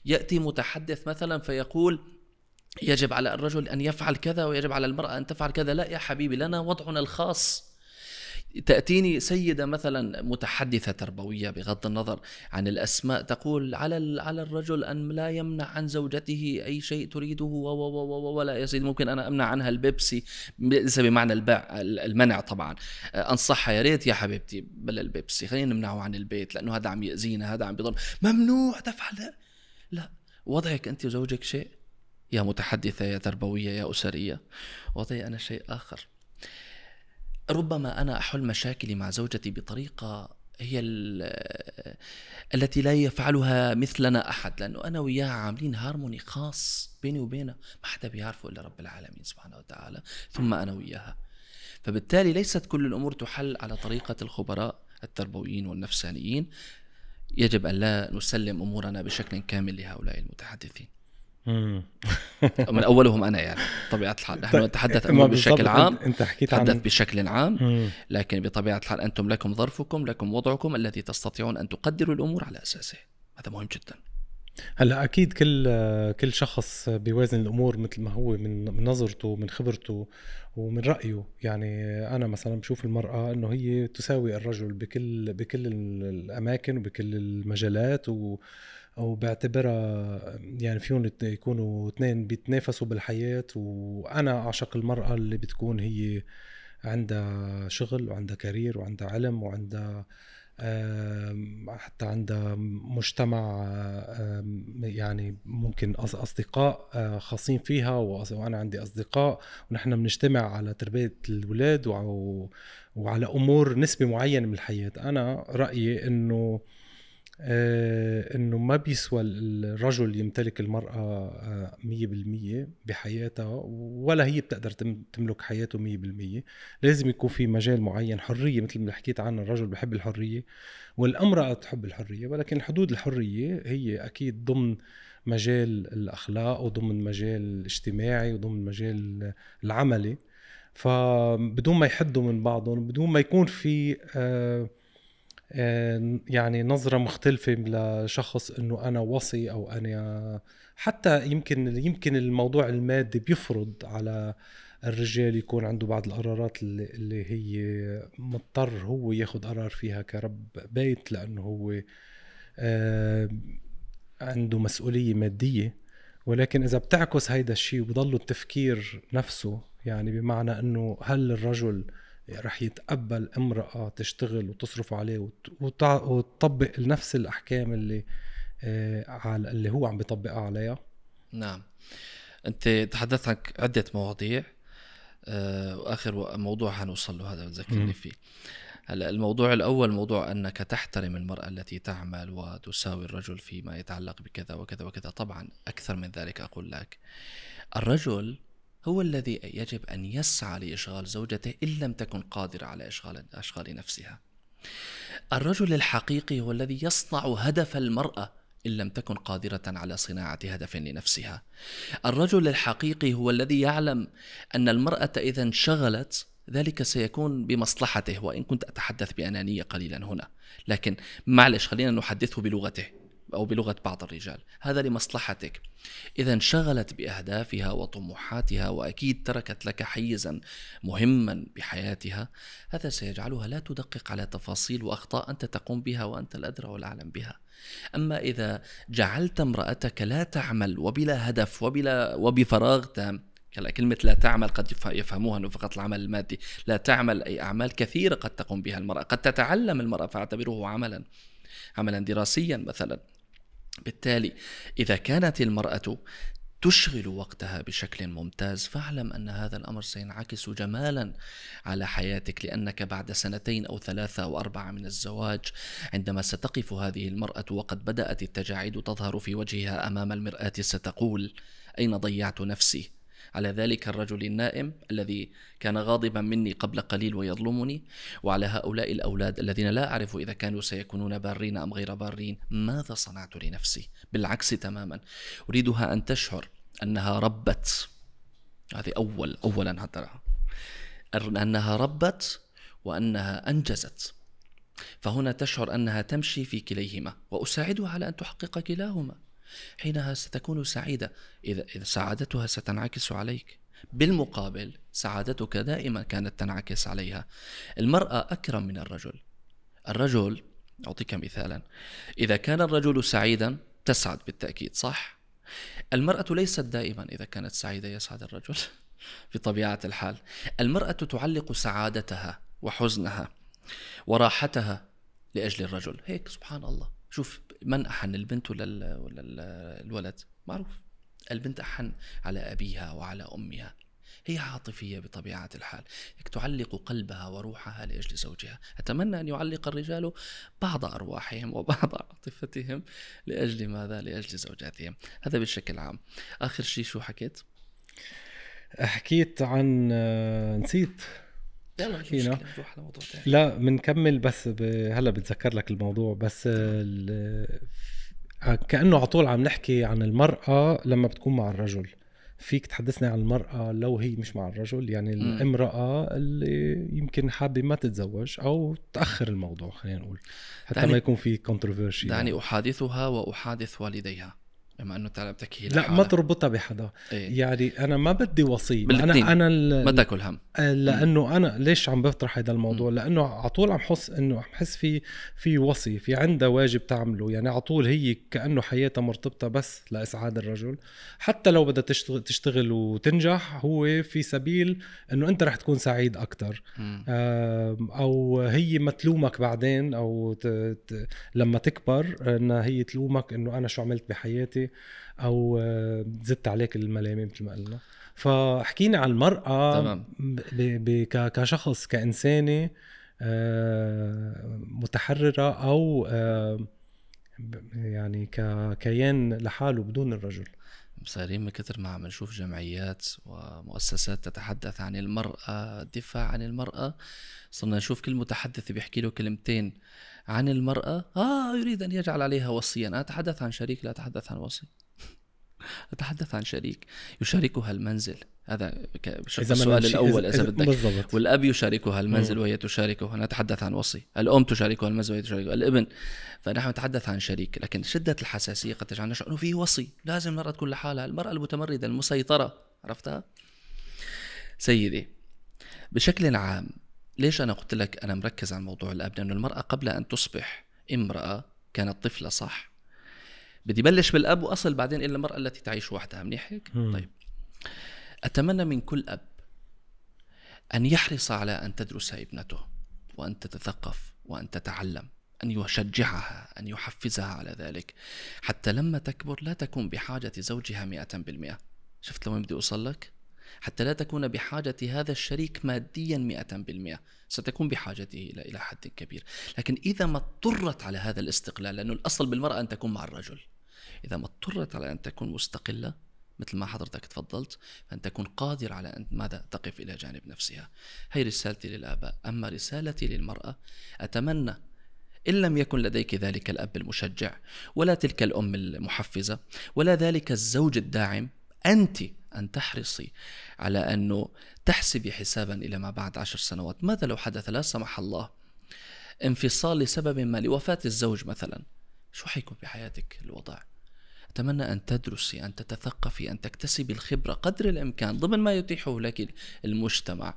ياتي متحدث مثلا فيقول يجب على الرجل ان يفعل كذا ويجب على المراه ان تفعل كذا لا يا حبيبي لنا وضعنا الخاص تأتيني سيدة مثلا متحدثة تربوية بغض النظر عن الأسماء تقول على على الرجل أن لا يمنع عن زوجته أي شيء تريده ولا يا سيدي ممكن أنا أمنع عنها البيبسي ليس بمعنى الباع المنع طبعا أنصحها يا ريت يا حبيبتي بلا البيبسي خلينا نمنعه عن البيت لأنه هذا عم يأذينا هذا عم بيضر ممنوع تفعل لا وضعك أنت وزوجك شيء يا متحدثة يا تربوية يا أسرية وضعي أنا شيء آخر ربما انا احل مشاكلي مع زوجتي بطريقه هي التي لا يفعلها مثلنا احد لانه انا وياها عاملين هارموني خاص بيني وبينها ما حدا بيعرفه الا رب العالمين سبحانه وتعالى ثم انا وياها فبالتالي ليست كل الامور تحل على طريقه الخبراء التربويين والنفسانيين يجب ان لا نسلم امورنا بشكل كامل لهؤلاء المتحدثين من اولهم انا يعني بطبيعه الحال نحن طيب، نتحدث بشكل عام انت حكيت تحدث عن... بشكل عام مم. لكن بطبيعه الحال انتم لكم ظرفكم لكم وضعكم الذي تستطيعون ان تقدروا الامور على اساسه هذا مهم جدا هلا اكيد كل كل شخص بيوازن الامور مثل ما هو من نظرته من خبرته ومن رايه يعني انا مثلا بشوف المراه انه هي تساوي الرجل بكل بكل الاماكن وبكل المجالات و او بعتبرها يعني فيهم يكونوا اثنين بيتنافسوا بالحياه وانا اعشق المراه اللي بتكون هي عندها شغل وعندها كارير وعندها علم وعندها حتى عندها مجتمع يعني ممكن اصدقاء آه، خاصين فيها وانا عندي اصدقاء ونحن بنجتمع على تربيه الاولاد وعلى امور نسبه معينه من الحياه انا رايي انه آه، انه ما بيسوى الرجل يمتلك المراه 100% آه، بحياتها ولا هي بتقدر تملك حياته 100% لازم يكون في مجال معين حريه مثل ما حكيت عنه الرجل بحب الحريه والامراه تحب الحريه ولكن حدود الحريه هي اكيد ضمن مجال الاخلاق وضمن مجال الاجتماعي وضمن مجال العملي فبدون ما يحدوا من بعضهم بدون ما يكون في آه آه، يعني نظرة مختلفة لشخص انه انا وصي او انا حتى يمكن يمكن الموضوع المادي بيفرض على الرجال يكون عنده بعض القرارات اللي, اللي هي مضطر هو ياخذ قرار فيها كرب بيت لانه هو آه، عنده مسؤولية مادية ولكن إذا بتعكس هيدا الشيء وبضل التفكير نفسه يعني بمعنى أنه هل الرجل رح يتقبل امرأة تشتغل وتصرف عليه وتطبق نفس الأحكام اللي آه، على اللي هو عم بيطبقها عليها نعم أنت تحدثت عن عدة مواضيع آه، وآخر موضوع حنوصل له هذا بتذكرني فيه هلا الموضوع الاول موضوع انك تحترم المراه التي تعمل وتساوي الرجل فيما يتعلق بكذا وكذا وكذا طبعا اكثر من ذلك اقول لك الرجل هو الذي يجب أن يسعى لإشغال زوجته إن لم تكن قادرة على إشغال أشغال نفسها. الرجل الحقيقي هو الذي يصنع هدف المرأة إن لم تكن قادرة على صناعة هدف لنفسها. الرجل الحقيقي هو الذي يعلم أن المرأة إذا انشغلت ذلك سيكون بمصلحته وإن كنت أتحدث بأنانية قليلا هنا لكن معلش خلينا نحدثه بلغته أو بلغة بعض الرجال هذا لمصلحتك إذا انشغلت بأهدافها وطموحاتها وأكيد تركت لك حيزا مهما بحياتها هذا سيجعلها لا تدقق على تفاصيل وأخطاء أنت تقوم بها وأنت الأدرى والأعلم بها أما إذا جعلت امرأتك لا تعمل وبلا هدف وبلا وبفراغ تام كلمة لا تعمل قد يفهموها أنه فقط العمل المادي لا تعمل أي أعمال كثيرة قد تقوم بها المرأة قد تتعلم المرأة فاعتبره عملا عملا دراسيا مثلا بالتالي إذا كانت المرأة تشغل وقتها بشكل ممتاز فاعلم ان هذا الامر سينعكس جمالا على حياتك لانك بعد سنتين او ثلاثه او اربعه من الزواج عندما ستقف هذه المراه وقد بدات التجاعيد تظهر في وجهها امام المراه ستقول اين ضيعت نفسي على ذلك الرجل النائم الذي كان غاضبا مني قبل قليل ويظلمني وعلى هؤلاء الأولاد الذين لا أعرف إذا كانوا سيكونون بارين أم غير بارين ماذا صنعت لنفسي بالعكس تماما أريدها أن تشعر أنها ربت هذه أول أولا حتى أنها ربت وأنها أنجزت فهنا تشعر أنها تمشي في كليهما وأساعدها على أن تحقق كلاهما حينها ستكون سعيدة إذا سعادتها ستنعكس عليك بالمقابل سعادتك دائما كانت تنعكس عليها المرأة أكرم من الرجل الرجل أعطيك مثالا إذا كان الرجل سعيدا تسعد بالتأكيد صح المرأة ليست دائما إذا كانت سعيدة يسعد الرجل <laughs> بطبيعة الحال المرأة تعلق سعادتها وحزنها وراحتها لأجل الرجل هيك سبحان الله شوف من احن البنت ولا الولد معروف البنت احن على ابيها وعلى امها هي عاطفية بطبيعة الحال تعلق قلبها وروحها لأجل زوجها أتمنى أن يعلق الرجال بعض أرواحهم وبعض عاطفتهم لأجل ماذا؟ لأجل زوجاتهم هذا بشكل عام آخر شيء شو حكيت؟ حكيت عن آه، نسيت يلا مش مشكله نروح لا بنكمل بس ب... هلا بتذكر لك الموضوع بس ال... آه، كانه على طول عم نحكي عن المراه لما بتكون مع الرجل فيك تحدثني عن المرأة لو هي مش مع الرجل يعني م. الامرأة اللي يمكن حابة ما تتزوج أو تأخر الموضوع خلينا نقول حتى ما يكون في كونتروفيرشي دعني أحادثها وأحادث والديها بما انه تعال بتحكي لا ما تربطها بحدا إيه؟ يعني انا ما بدي وصي انا انا ما تاكل هم آه، لانه انا ليش عم بطرح هذا الموضوع مم. لانه على طول عم حس انه عم حس في في وصي في عندها واجب تعمله يعني على طول هي كانه حياتها مرتبطه بس لاسعاد الرجل حتى لو بدها تشتغل تشتغل وتنجح هو في سبيل انه انت رح تكون سعيد اكثر او هي ما تلومك بعدين او ت... ت... لما تكبر انها هي تلومك انه انا شو عملت بحياتي او آه، زدت عليك الملامه مثل ما قلنا فحكينا عن المرأة تمام. ب... كشخص كإنسانة آه، متحررة أو آه، يعني ككيان لحاله بدون الرجل صايرين من كتر ما عم نشوف جمعيات ومؤسسات تتحدث عن المرأة الدفاع عن المرأة صرنا نشوف كل متحدث بيحكي له كلمتين عن المرأة آه يريد أن يجعل عليها وصيا أنا أتحدث عن شريك لا أتحدث عن وصي <laughs> أتحدث عن شريك يشاركها المنزل هذا السؤال الأول إذا بدك بالضبط. والأب يشاركها المنزل وهي تشاركه نتحدث عن وصي الأم تشاركها المنزل وهي تشاركه الابن فنحن نتحدث عن شريك لكن شدة الحساسية قد تجعلنا نشعر أنه في وصي لازم المرأة تكون لحالها المرأة المتمردة المسيطرة عرفتها؟ سيدي بشكل عام ليش أنا قلت لك أنا مركز على موضوع الأب لأنه المرأة قبل أن تصبح امرأة كانت طفلة صح بدي بلش بالأب وأصل بعدين إلى المرأة التي تعيش وحدها منيح هيك؟ طيب أتمنى من كل أب أن يحرص على أن تدرس ابنته وأن تتثقف وأن تتعلم أن يشجعها أن يحفزها على ذلك حتى لما تكبر لا تكون بحاجة زوجها مئة بالمئة شفت لوين بدي أوصل لك؟ حتى لا تكون بحاجة هذا الشريك ماديا مئة بالمئة ستكون بحاجته إلى إلى حد كبير لكن إذا ما اضطرت على هذا الاستقلال لأنه الأصل بالمرأة أن تكون مع الرجل إذا ما اضطرت على أن تكون مستقلة مثل ما حضرتك تفضلت أن تكون قادر على أن ماذا تقف إلى جانب نفسها هي رسالتي للآباء أما رسالتي للمرأة أتمنى إن لم يكن لديك ذلك الأب المشجع ولا تلك الأم المحفزة ولا ذلك الزوج الداعم أنت أن تحرصي على أنه تحسبي حسابا إلى ما بعد عشر سنوات ماذا لو حدث لا سمح الله انفصال لسبب ما لوفاة الزوج مثلا شو حيكون بحياتك الوضع أتمنى أن تدرسي أن تتثقفي أن تكتسبي الخبرة قدر الإمكان ضمن ما يتيحه لك المجتمع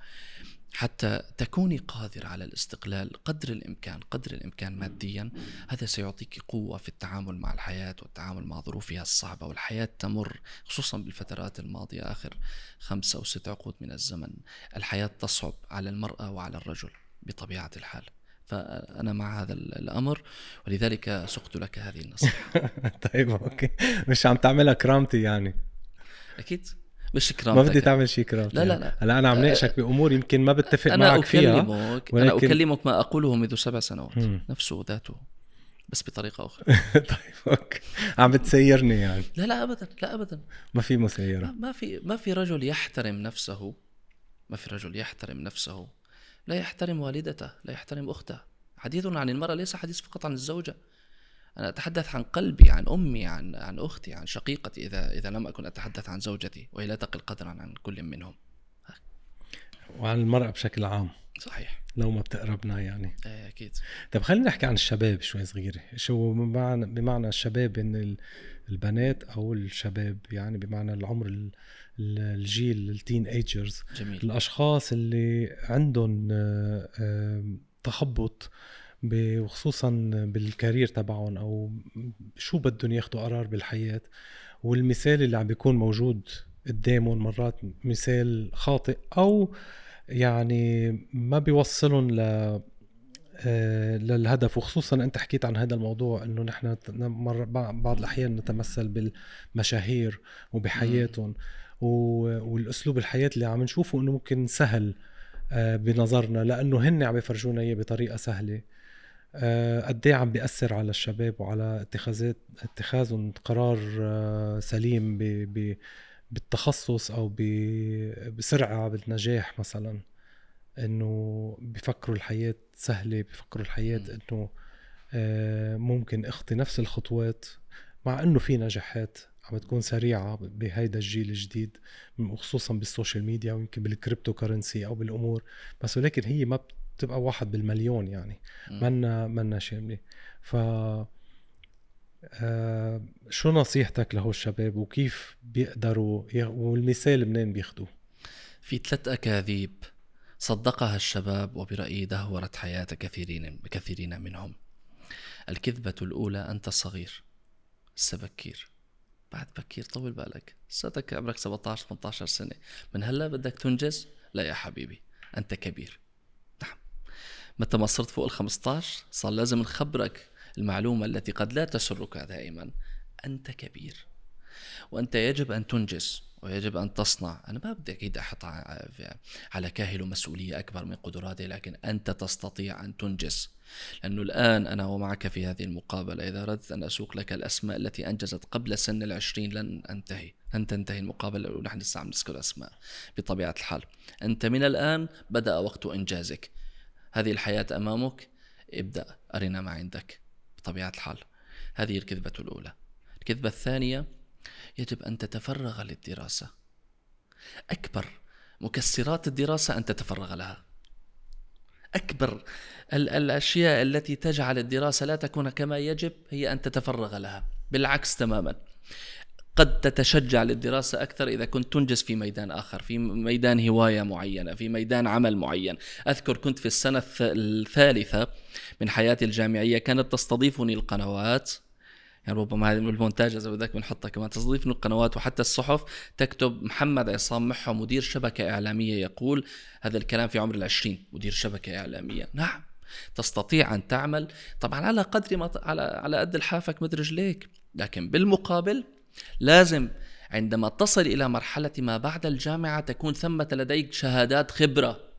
حتى تكوني قادرة على الاستقلال قدر الإمكان قدر الإمكان ماديا هذا سيعطيك قوة في التعامل مع الحياة والتعامل مع ظروفها الصعبة والحياة تمر خصوصا بالفترات الماضية آخر خمسة أو ست عقود من الزمن الحياة تصعب على المرأة وعلى الرجل بطبيعة الحال فأنا مع هذا الأمر ولذلك سقت لك هذه النصيحة <laughs> طيب أوكي مش عم تعملها كرامتي يعني أكيد مش كرامتك ما بدي تعمل شيء كرامتي لا لا يعني. لا هلا انا عم أه، ناقشك بامور يمكن ما بتفق أنا معك فيها ولكن... انا اكلمك ما اقوله منذ سبع سنوات نفسه ذاته بس بطريقه اخرى <laughs> طيب اوكي عم بتسيرني يعني لا لا ابدا لا ابدا ما في مسيره ما في ما في رجل يحترم نفسه ما في رجل يحترم نفسه لا يحترم والدته لا يحترم أخته حديثنا عن المرأة ليس حديث فقط عن الزوجة أنا أتحدث عن قلبي عن أمي عن عن أختي عن شقيقتي إذا إذا لم أكن أتحدث عن زوجتي وهي لا تقل قدرا عن كل منهم وعن المرأة بشكل عام صحيح لو ما بتقربنا يعني ايه اكيد طيب خلينا نحكي عن الشباب شوي صغيره شو بمعنى بمعنى الشباب ان البنات او الشباب يعني بمعنى العمر الجيل التين ايجرز جميل. الاشخاص اللي عندهم آه، تخبط وخصوصا بالكارير تبعهم او شو بدهم ياخذوا قرار بالحياه والمثال اللي عم بيكون موجود قدامهم مرات مثال خاطئ او يعني ما بيوصلهم ل آه، للهدف وخصوصا انت حكيت عن هذا الموضوع انه نحن بعض الاحيان نتمثل بالمشاهير وبحياتهم والاسلوب الحياه اللي عم نشوفه انه ممكن سهل آه، بنظرنا لانه هن عم يفرجونا اياه بطريقه سهله آه، قد ايه عم بياثر على الشباب وعلى اتخاذات اتخاذهم قرار آه، سليم ب... ب... بالتخصص او بسرعه بالنجاح مثلا انه بفكروا الحياه سهله بفكروا الحياه انه ممكن اخطي نفس الخطوات مع انه في نجاحات عم تكون سريعه بهيدا الجيل الجديد وخصوصا بالسوشيال ميديا ويمكن بالكريبتو كرنسي او بالامور بس ولكن هي ما بتبقى واحد بالمليون يعني منا منا شامله ف آه شو نصيحتك لهول الشباب وكيف بيقدروا والمثال منين بياخذوه؟ في ثلاث اكاذيب صدقها الشباب وبرايي دهورت حياه كثيرين كثيرين منهم. الكذبه الاولى انت صغير. السبكير بعد بكير طول بالك لساتك عمرك 17 18 سنه من هلا بدك تنجز لا يا حبيبي انت كبير نعم متى ما صرت فوق ال 15 صار لازم نخبرك المعلومه التي قد لا تسرك دائما انت كبير وانت يجب ان تنجز ويجب ان تصنع انا ما بدي اكيد احط على كاهل مسؤوليه اكبر من قدراتي لكن انت تستطيع ان تنجز لأنه الآن أنا ومعك في هذه المقابلة إذا أردت أن أسوق لك الأسماء التي أنجزت قبل سن العشرين لن أنتهي لن تنتهي المقابلة ونحن لسه عم نذكر أسماء بطبيعة الحال أنت من الآن بدأ وقت إنجازك هذه الحياة أمامك ابدأ أرنا ما عندك بطبيعة الحال هذه الكذبة الأولى الكذبة الثانية يجب أن تتفرغ للدراسة أكبر مكسرات الدراسة أن تتفرغ لها اكبر الاشياء التي تجعل الدراسه لا تكون كما يجب هي ان تتفرغ لها بالعكس تماما قد تتشجع للدراسة أكثر إذا كنت تنجز في ميدان آخر في ميدان هواية معينة في ميدان عمل معين أذكر كنت في السنة الثالثة من حياتي الجامعية كانت تستضيفني القنوات يعني ربما هذا المونتاج اذا بدك بنحطها كمان تستضيف من القنوات وحتى الصحف تكتب محمد عصام محو مدير شبكه اعلاميه يقول هذا الكلام في عمر العشرين مدير شبكه اعلاميه نعم تستطيع ان تعمل طبعا على قدر ما على على قد لحافك مد رجليك لكن بالمقابل لازم عندما تصل الى مرحله ما بعد الجامعه تكون ثمه لديك شهادات خبره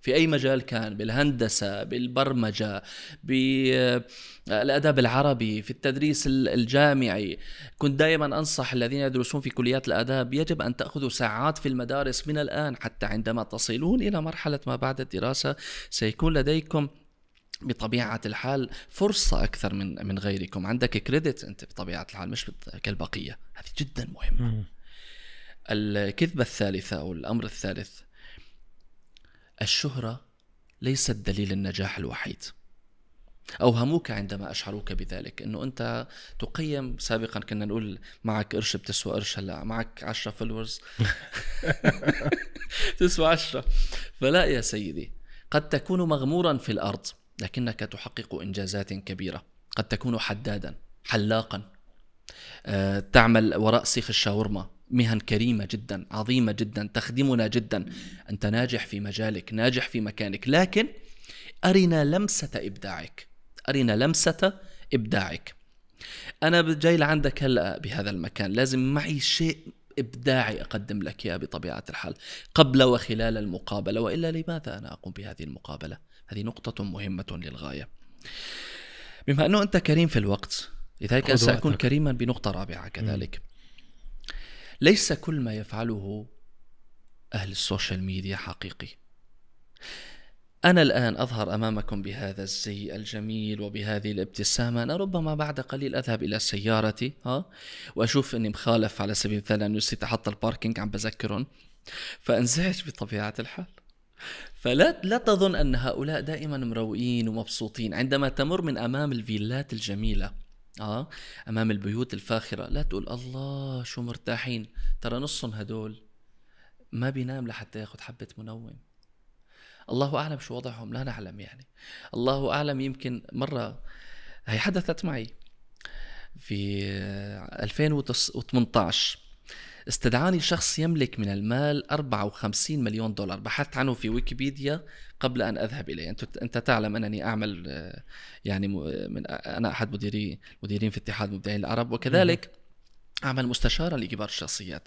في اي مجال كان بالهندسه بالبرمجه بالادب العربي في التدريس الجامعي كنت دائما انصح الذين يدرسون في كليات الاداب يجب ان تاخذوا ساعات في المدارس من الان حتى عندما تصلون الى مرحله ما بعد الدراسه سيكون لديكم بطبيعه الحال فرصه اكثر من من غيركم عندك كريدت انت بطبيعه الحال مش كالبقيه هذه جدا مهمه الكذبه الثالثه او الامر الثالث الشهرة ليست دليل النجاح الوحيد أوهموك عندما أشعروك بذلك أنه أنت تقيم سابقا كنا نقول معك قرش بتسوى قرش هلا معك 10 فولورز <laughs> تسوى 10 فلا يا سيدي قد تكون مغمورا في الأرض لكنك تحقق إنجازات كبيرة قد تكون حدادا حلاقا آه، تعمل وراء سيخ الشاورما مهن كريمة جدا عظيمة جدا تخدمنا جدا أنت ناجح في مجالك ناجح في مكانك لكن أرنا لمسة إبداعك أرنا لمسة إبداعك أنا جاي لعندك هلأ بهذا المكان لازم معي شيء إبداعي أقدم لك إياه بطبيعة الحال قبل وخلال المقابلة وإلا لماذا أنا أقوم بهذه المقابلة هذه نقطة مهمة للغاية بما أنه أنت كريم في الوقت لذلك سأكون كريما بنقطة رابعة كذلك م. ليس كل ما يفعله أهل السوشيال ميديا حقيقي أنا الآن أظهر أمامكم بهذا الزي الجميل وبهذه الابتسامة أنا ربما بعد قليل أذهب إلى سيارتي ها وأشوف أني مخالف على سبيل المثال أن نسيت أحط الباركينج عم بذكرهم فأنزعج بطبيعة الحال فلا لا تظن أن هؤلاء دائما مروقين ومبسوطين عندما تمر من أمام الفيلات الجميلة اه امام البيوت الفاخره لا تقول الله شو مرتاحين ترى نصهم هدول ما بينام لحتى ياخذ حبه منوم الله اعلم شو وضعهم لا نعلم يعني الله اعلم يمكن مره هي حدثت معي في 2018 استدعاني شخص يملك من المال 54 مليون دولار بحثت عنه في ويكيبيديا قبل ان اذهب اليه انت انت تعلم انني اعمل آه، يعني من آه، انا احد مديري مديرين في اتحاد مبدعين العرب وكذلك اعمل مستشارا لكبار الشخصيات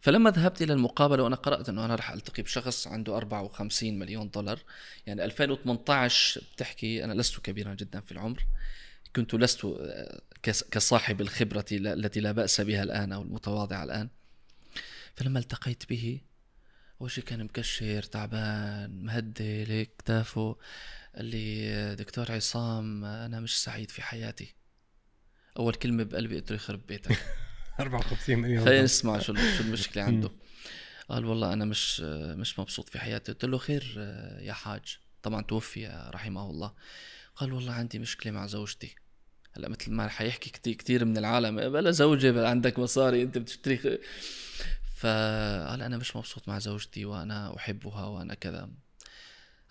فلما ذهبت الى المقابله وانا قرات انه انا راح التقي بشخص عنده 54 مليون دولار يعني 2018 بتحكي انا لست كبيرا جدا في العمر كنت لست آه، كصاحب الخبره التي لا باس بها الان او المتواضعه الان فلما التقيت به اول شي كان مكشر تعبان مهدي هيك كتافه قال لي دكتور عصام انا مش سعيد في حياتي اول كلمه بقلبي قلت له يخرب بيتك 54 <laughs> مليون خلينا نسمع شو شو المشكله عنده قال والله انا مش مش مبسوط في حياتي قلت له خير يا حاج طبعا توفي رحمه الله قال والله عندي مشكله مع زوجتي هلا مثل ما رح يحكي كثير من العالم إيه، بلا زوجه بل عندك مصاري انت بتشتري فقال انا مش مبسوط مع زوجتي وانا احبها وانا كذا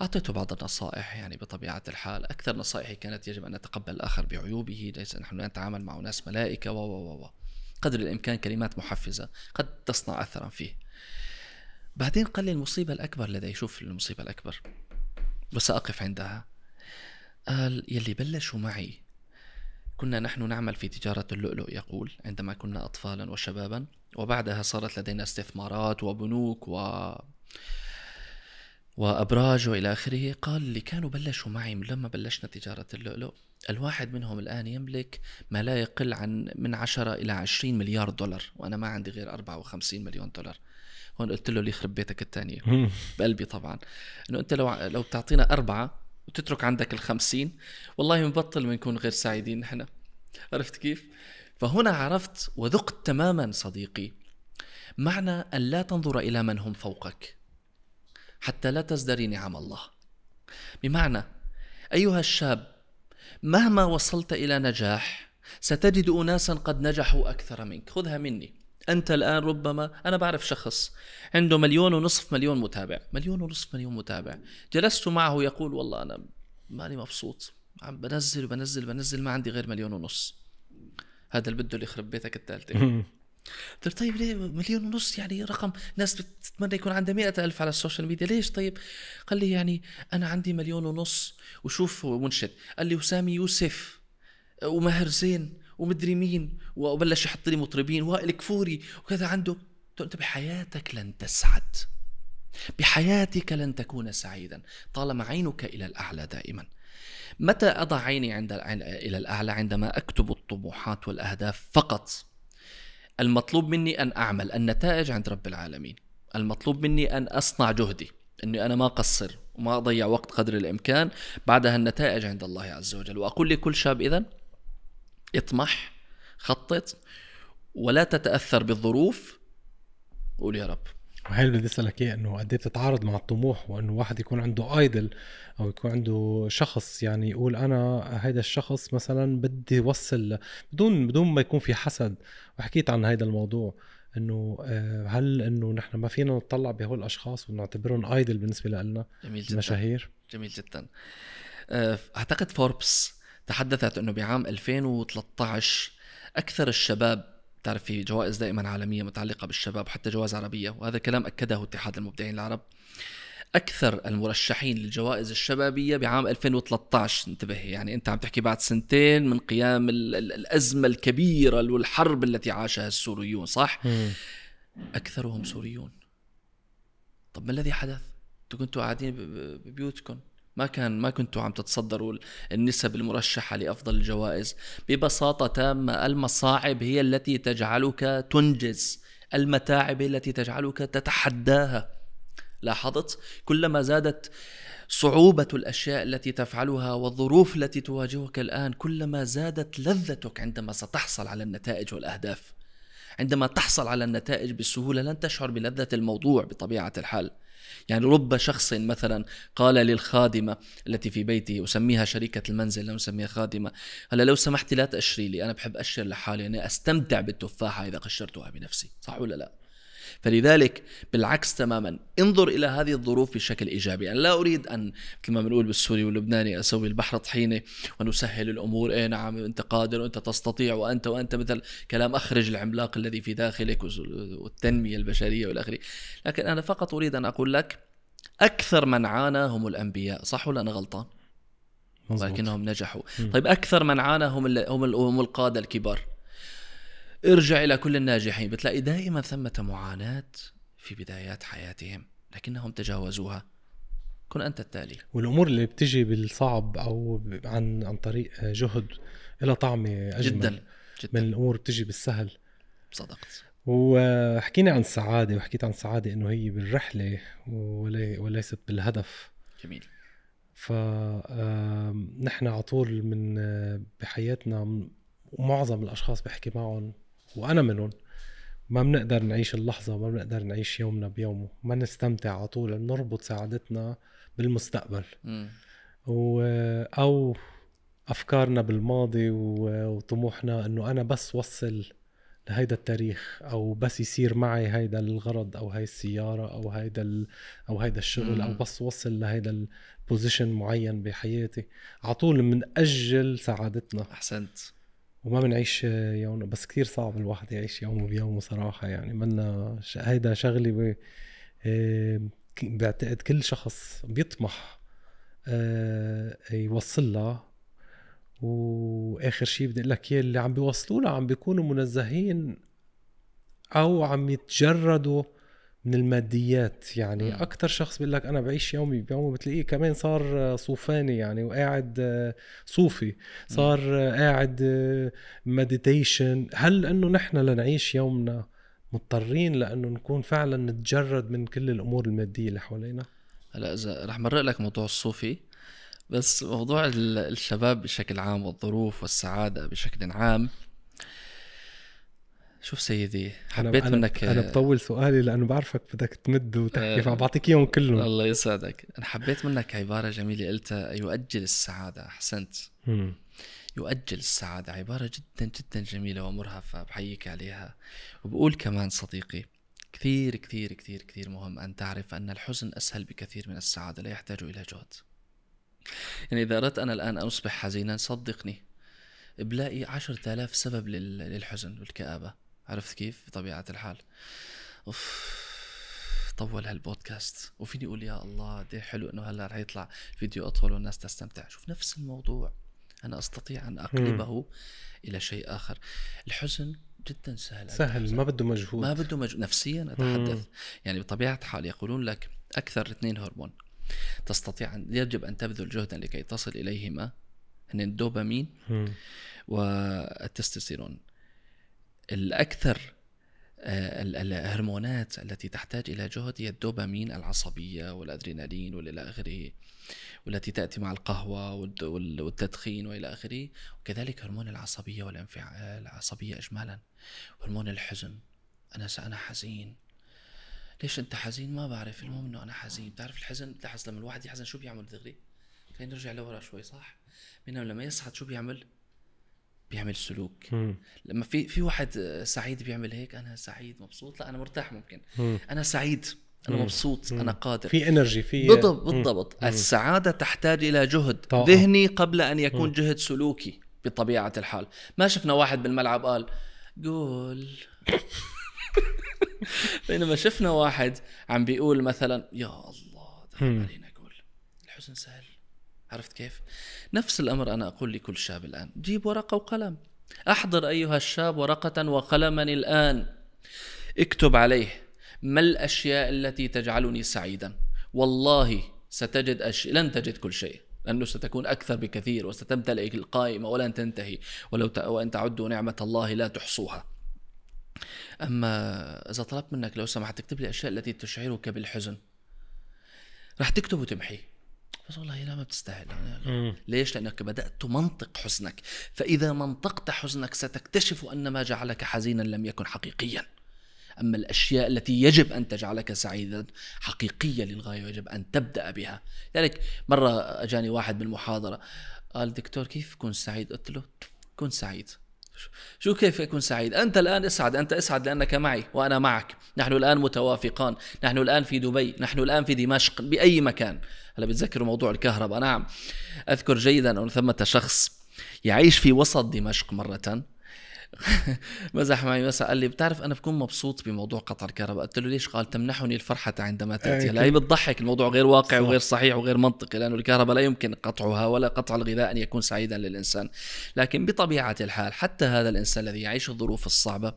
اعطيته بعض النصائح يعني بطبيعه الحال اكثر نصائحي كانت يجب ان نتقبل الاخر بعيوبه ليس نحن نتعامل مع ناس ملائكه و و و قدر الامكان كلمات محفزه قد تصنع اثرا فيه بعدين قال لي المصيبه الاكبر لدي شوف المصيبه الاكبر وساقف عندها قال يلي بلشوا معي كنا نحن نعمل في تجارة اللؤلؤ يقول عندما كنا أطفالا وشبابا وبعدها صارت لدينا استثمارات وبنوك و وأبراج وإلى آخره قال اللي كانوا بلشوا معي لما بلشنا تجارة اللؤلؤ الواحد منهم الآن يملك ما لا يقل عن من 10 إلى 20 مليار دولار وأنا ما عندي غير 54 مليون دولار هون قلت له اللي يخرب بيتك الثانية بقلبي طبعا إنه أنت لو لو بتعطينا أربعة وتترك عندك الخمسين والله بنبطل بنكون غير سعيدين نحن عرفت كيف؟ فهنا عرفت وذقت تماما صديقي معنى أن لا تنظر إلى من هم فوقك حتى لا تزدري نعم الله بمعنى أيها الشاب مهما وصلت إلى نجاح ستجد أناسا قد نجحوا أكثر منك خذها مني أنت الآن ربما أنا بعرف شخص عنده مليون ونصف مليون متابع مليون ونصف مليون متابع جلست معه يقول والله أنا ماني مبسوط عم بنزل بنزل بنزل ما عندي غير مليون ونص هذا اللي بده يخرب بيتك الثالثه قلت طيب ليه مليون ونص يعني رقم ناس بتتمنى يكون عندها مئة ألف على السوشيال ميديا ليش طيب قال لي يعني أنا عندي مليون ونص وشوف منشد قال لي وسامي يوسف وماهر زين ومدري مين وبلش يحط لي مطربين وائل كفوري وكذا عنده انت بحياتك لن تسعد بحياتك لن تكون سعيدا طالما عينك الى الاعلى دائما متى أضع عيني عند إلى الأعلى عندما أكتب الطموحات والأهداف فقط المطلوب مني أن أعمل النتائج عند رب العالمين المطلوب مني أن أصنع جهدي أني أنا ما قصر وما أضيع وقت قدر الإمكان بعدها النتائج عند الله عز وجل وأقول لكل شاب إذا اطمح خطط ولا تتأثر بالظروف قول يا رب وهي اللي بدي اسالك اياه انه قد ايه بتتعارض مع الطموح وانه واحد يكون عنده ايدل او يكون عنده شخص يعني يقول انا هذا الشخص مثلا بدي وصل بدون بدون ما يكون في حسد وحكيت عن هذا الموضوع انه آه، هل انه نحن ما فينا نطلع بهول الاشخاص ونعتبرهم ايدل بالنسبه لنا جميل جدا المشاهير جميل جدا آه، اعتقد فوربس تحدثت انه بعام 2013 اكثر الشباب تعرف في جوائز دائما عالميه متعلقه بالشباب حتى جوائز عربيه وهذا كلام اكده اتحاد المبدعين العرب اكثر المرشحين للجوائز الشبابيه بعام 2013 انتبه يعني انت عم تحكي بعد سنتين من قيام الازمه الكبيره والحرب التي عاشها السوريون صح اكثرهم سوريون طب ما الذي حدث انتم كنتوا قاعدين ببيوتكم ما كان ما كنتوا عم تتصدروا النسب المرشحه لافضل الجوائز ببساطه تامه المصاعب هي التي تجعلك تنجز المتاعب التي تجعلك تتحداها لاحظت كلما زادت صعوبة الأشياء التي تفعلها والظروف التي تواجهك الآن كلما زادت لذتك عندما ستحصل على النتائج والأهداف عندما تحصل على النتائج بسهولة لن تشعر بلذة الموضوع بطبيعة الحال يعني رب شخص مثلا قال للخادمة التي في بيته أسميها شريكة المنزل لا أسميها خادمة هلا لو سمحتي لا تأشري لي أنا بحب أشر لحالي أنا يعني أستمتع بالتفاحة إذا قشرتها بنفسي صح ولا لا فلذلك بالعكس تماما انظر الى هذه الظروف بشكل ايجابي انا لا اريد ان مثل ما بنقول بالسوري واللبناني اسوي البحر طحينه ونسهل الامور اي نعم انت قادر وانت تستطيع وانت وانت مثل كلام اخرج العملاق الذي في داخلك والتنميه البشريه والى اخره لكن انا فقط اريد ان اقول لك اكثر من عانى هم الانبياء صح ولا انا غلطان مزبوط. لكنهم نجحوا طيب اكثر من عانى هم هم القاده الكبار ارجع إلى كل الناجحين بتلاقي دائما ثمة معاناة في بدايات حياتهم لكنهم تجاوزوها كن أنت التالي والأمور اللي بتجي بالصعب أو عن عن طريق جهد لها طعمة أجمل جدا, جدا. من الأمور بتجي بالسهل صدقت وحكينا عن السعادة وحكيت عن السعادة إنه هي بالرحلة وليست بالهدف جميل فنحن على طول من آه، بحياتنا معظم الاشخاص بحكي معهم وانا منهم ما بنقدر نعيش اللحظه ما بنقدر نعيش يومنا بيومه ما نستمتع على طول بنربط سعادتنا بالمستقبل و... او افكارنا بالماضي وطموحنا انه انا بس وصل لهيدا التاريخ او بس يصير معي هيدا الغرض او هاي السياره او هيدا ال... او هيدا الشغل او بس وصل لهيدا البوزيشن معين بحياتي على طول بنأجل سعادتنا احسنت وما بنعيش يوم بس كثير صعب الواحد يعيش يومه بيومه صراحه يعني منا هيدا شغله بعتقد كل شخص بيطمح آه، يوصل لها واخر شيء بدي اقول لك اياه اللي عم بيوصلوا لها عم بيكونوا منزهين او عم يتجردوا من الماديات يعني م. اكتر شخص بيقول لك انا بعيش يومي بيومه بتلاقيه كمان صار صوفاني يعني وقاعد آه، صوفي صار آه، قاعد مديتيشن آه، هل انه نحن لنعيش يومنا مضطرين لانه نكون فعلا نتجرد من كل الامور الماديه اللي حوالينا هلا اذا رح مرق لك موضوع الصوفي بس موضوع الشباب بشكل عام والظروف والسعاده بشكل عام شوف سيدي حبيت أنا منك انا بطول سؤالي لانه بعرفك بدك تمد وتحكي آه، فبعطيك اياهم كلهم الله يسعدك انا حبيت منك عباره جميله قلتها يؤجل السعاده احسنت يؤجل السعاده عباره جدا جدا جميله ومرهفه بحييك عليها وبقول كمان صديقي كثير كثير كثير كثير مهم ان تعرف ان الحزن اسهل بكثير من السعاده لا يحتاج الى جهد يعني اذا اردت انا الان ان اصبح حزينا صدقني بلاقي عشرة آلاف سبب للحزن والكآبة عرفت كيف بطبيعه الحال اوف طول هالبودكاست وفيني اقول يا الله قد حلو انه هلا رح يطلع فيديو اطول والناس تستمتع شوف نفس الموضوع انا استطيع ان اقلبه الى شيء اخر الحزن جدا سهل سهل ما بده مجهود ما بده مجهود نفسيا اتحدث مم. يعني بطبيعه حال يقولون لك اكثر اثنين هرمون تستطيع ان يجب ان تبذل جهدا لكي تصل اليهما هن الدوبامين والتستوستيرون الاكثر آه، الهرمونات التي تحتاج إلى جهد هي الدوبامين العصبية والأدرينالين والإلى آخره والتي تأتي مع القهوة والتدخين وإلى آخره وكذلك هرمون العصبية والانفعال العصبية إجمالا هرمون الحزن أنا أنا حزين ليش أنت حزين ما بعرف المهم إنه أنا حزين بتعرف الحزن بتلاحظ لما الواحد يحزن شو بيعمل دغري خلينا نرجع لورا شوي صح بينما لما يسعد شو بيعمل بيعمل سلوك مم. لما في في واحد سعيد بيعمل هيك انا سعيد مبسوط لا انا مرتاح ممكن مم. انا سعيد انا مبسوط مم. انا قادر في انرجي في بالضبط بالضبط مم. السعاده تحتاج الى جهد طبعا. ذهني قبل ان يكون مم. جهد سلوكي بطبيعه الحال ما شفنا واحد بالملعب قال قول <laughs> بينما شفنا واحد عم بيقول مثلا يا الله دخل علينا قول الحزن سهل عرفت كيف؟ نفس الأمر أنا أقول لكل شاب الآن جيب ورقة وقلم أحضر أيها الشاب ورقة وقلما الآن اكتب عليه ما الأشياء التي تجعلني سعيدا والله ستجد أشياء لن تجد كل شيء لأنه ستكون أكثر بكثير وستمتلئ القائمة ولن تنتهي ولو ت... وأن تعدوا نعمة الله لا تحصوها أما إذا طلبت منك لو سمحت تكتب لي الأشياء التي تشعرك بالحزن راح تكتب وتمحي بس والله لا ما بتستاهل يعني ليش لانك بدات تمنطق حزنك فاذا منطقت حزنك ستكتشف ان ما جعلك حزينا لم يكن حقيقيا اما الاشياء التي يجب ان تجعلك سعيدا حقيقيه للغايه ويجب ان تبدا بها لذلك مره اجاني واحد بالمحاضره قال دكتور كيف كن سعيد قلت له كن سعيد شو كيف أكون سعيد أنت الآن اسعد أنت اسعد لأنك معي وأنا معك نحن الآن متوافقان نحن الآن في دبي نحن الآن في دمشق بأي مكان هلا بتذكروا موضوع الكهرباء نعم اذكر جيدا انه ثمة شخص يعيش في وسط دمشق مرة <laughs> مزح معي مساء قال لي بتعرف انا بكون مبسوط بموضوع قطع الكهرباء قلت له ليش قال تمنحني الفرحه عندما تاتي هلا هي بتضحك الموضوع غير واقع صح. وغير صحيح وغير منطقي لانه الكهرباء لا يمكن قطعها ولا قطع الغذاء ان يكون سعيدا للانسان لكن بطبيعه الحال حتى هذا الانسان الذي يعيش الظروف الصعبه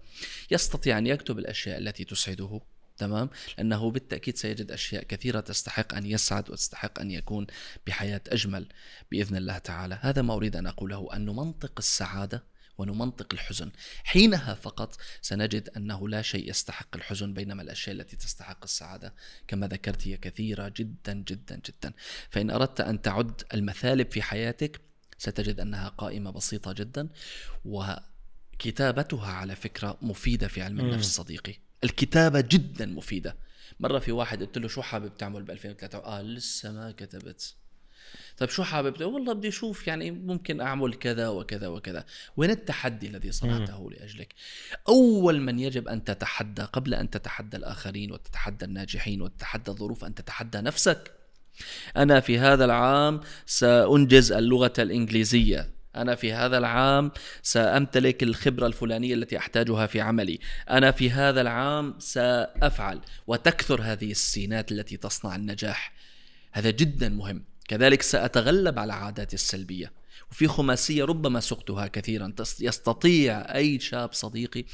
يستطيع ان يكتب الاشياء التي تسعده تمام لأنه بالتأكيد سيجد أشياء كثيرة تستحق أن يسعد وتستحق أن يكون بحياة أجمل بإذن الله تعالى هذا ما أريد أن أقوله أن منطق السعادة ونمنطق الحزن حينها فقط سنجد أنه لا شيء يستحق الحزن بينما الأشياء التي تستحق السعادة كما ذكرت هي كثيرة جدا جدا جدا فإن أردت أن تعد المثالب في حياتك ستجد أنها قائمة بسيطة جدا وكتابتها على فكرة مفيدة في علم النفس صديقي الكتابه جدا مفيده مره في واحد قلت له شو حابب تعمل ب 2003 اه لسه ما كتبت طيب شو حابب والله بدي اشوف يعني ممكن اعمل كذا وكذا وكذا وين التحدي الذي صنعته لاجلك اول من يجب ان تتحدى قبل ان تتحدى الاخرين وتتحدى الناجحين وتتحدى الظروف ان تتحدى نفسك انا في هذا العام سانجز اللغه الانجليزيه أنا في هذا العام سأمتلك الخبرة الفلانية التي أحتاجها في عملي أنا في هذا العام سأفعل وتكثر هذه السينات التي تصنع النجاح هذا جدا مهم كذلك سأتغلب على عاداتي السلبية وفي خماسية ربما سقتها كثيرا يستطيع أي شاب صديقي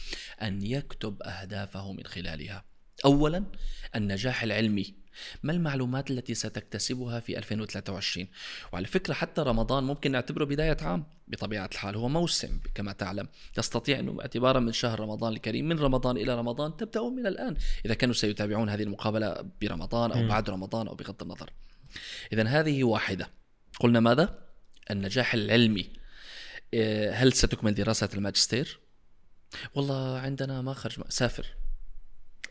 أن يكتب أهدافه من خلالها أولا النجاح العلمي ما المعلومات التي ستكتسبها في 2023 وعلى فكرة حتى رمضان ممكن نعتبره بداية عام بطبيعة الحال هو موسم كما تعلم تستطيع أنه اعتبارا من شهر رمضان الكريم من رمضان إلى رمضان تبدأون من الآن إذا كانوا سيتابعون هذه المقابلة برمضان أو بعد رمضان أو بغض النظر إذا هذه واحدة قلنا ماذا؟ النجاح العلمي آه، هل ستكمل دراسة الماجستير؟ والله عندنا ما خرج سافر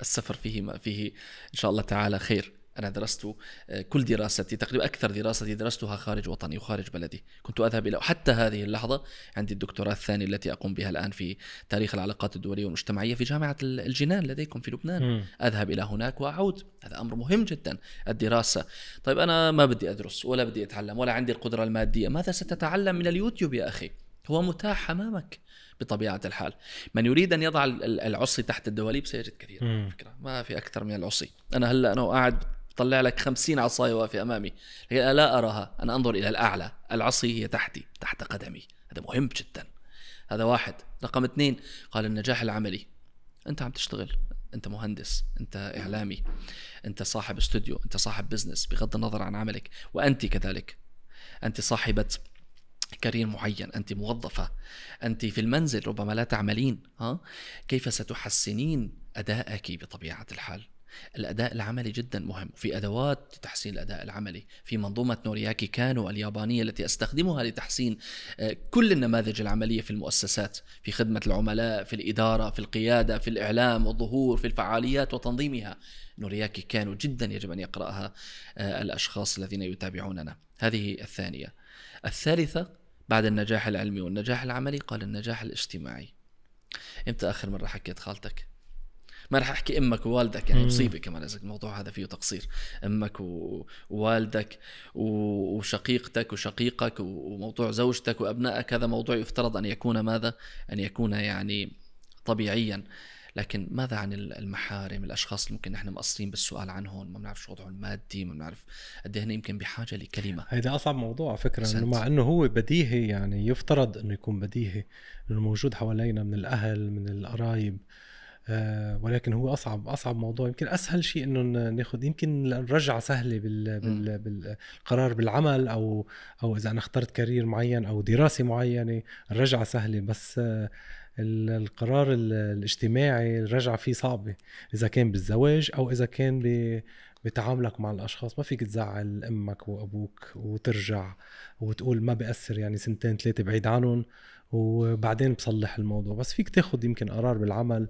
السفر فيه فيه ان شاء الله تعالى خير أنا درست آه، كل دراستي تقريبا أكثر دراستي درستها خارج وطني وخارج بلدي كنت أذهب إلى حتى هذه اللحظة عندي الدكتوراه الثانية التي أقوم بها الآن في تاريخ العلاقات الدولية والمجتمعية في جامعة الجنان لديكم في لبنان م. أذهب إلى هناك وأعود هذا أمر مهم جدا الدراسة طيب أنا ما بدي أدرس ولا بدي أتعلم ولا عندي القدرة المادية ماذا ستتعلم من اليوتيوب يا أخي هو متاح أمامك بطبيعه الحال من يريد ان يضع العصي تحت الدواليب سيجد كثير فكره ما في اكثر من العصي انا هلا انا قاعد طلع لك خمسين عصاية واقفة أمامي لكن أنا لا أراها أنا أنظر إلى الأعلى العصي هي تحتي تحت قدمي هذا مهم جدا هذا واحد رقم اثنين قال النجاح العملي أنت عم تشتغل انت مهندس انت اعلامي انت صاحب استوديو انت صاحب بزنس بغض النظر عن عملك وانت كذلك انت صاحبه كارير معين انت موظفه انت في المنزل ربما لا تعملين ها كيف ستحسنين ادائك بطبيعه الحال الاداء العملي جدا مهم وفي ادوات لتحسين الاداء العملي في منظومه نورياكي كانو اليابانيه التي استخدمها لتحسين آه، كل النماذج العمليه في المؤسسات في خدمه العملاء في الاداره في القياده في الاعلام والظهور في الفعاليات وتنظيمها نورياكي كانو جدا يجب ان يقراها آه، الاشخاص الذين يتابعوننا هذه الثانيه الثالثه بعد النجاح العلمي والنجاح العملي قال النجاح الاجتماعي امتى اخر مره حكيت خالتك ما رح احكي امك ووالدك يعني مصيبه كمان اذا الموضوع هذا فيه تقصير امك ووالدك وشقيقتك وشقيقك وموضوع زوجتك وابنائك هذا موضوع يفترض ان يكون ماذا ان يكون يعني طبيعيا لكن ماذا عن المحارم الاشخاص اللي ممكن نحن مقصرين بالسؤال عنهم ما بنعرف شو وضعهم المادي ما بنعرف قد إيه هن يمكن بحاجه لكلمه هيدا اصعب موضوع على فكره انه مع انه هو بديهي يعني يفترض انه يكون بديهي انه موجود حوالينا من الاهل من القرايب آه ولكن هو اصعب اصعب موضوع يمكن اسهل شيء انه ناخذ يمكن الرجعه سهله بال بال بالقرار بالعمل او او اذا انا اخترت كارير معين او دراسه معينه الرجعه سهله بس آه القرار الاجتماعي الرجعه فيه صعبه اذا كان بالزواج او اذا كان ب بتعاملك مع الاشخاص ما فيك تزعل امك وابوك وترجع وتقول ما بأثر يعني سنتين ثلاثه بعيد عنهم وبعدين بصلح الموضوع بس فيك تاخد يمكن قرار بالعمل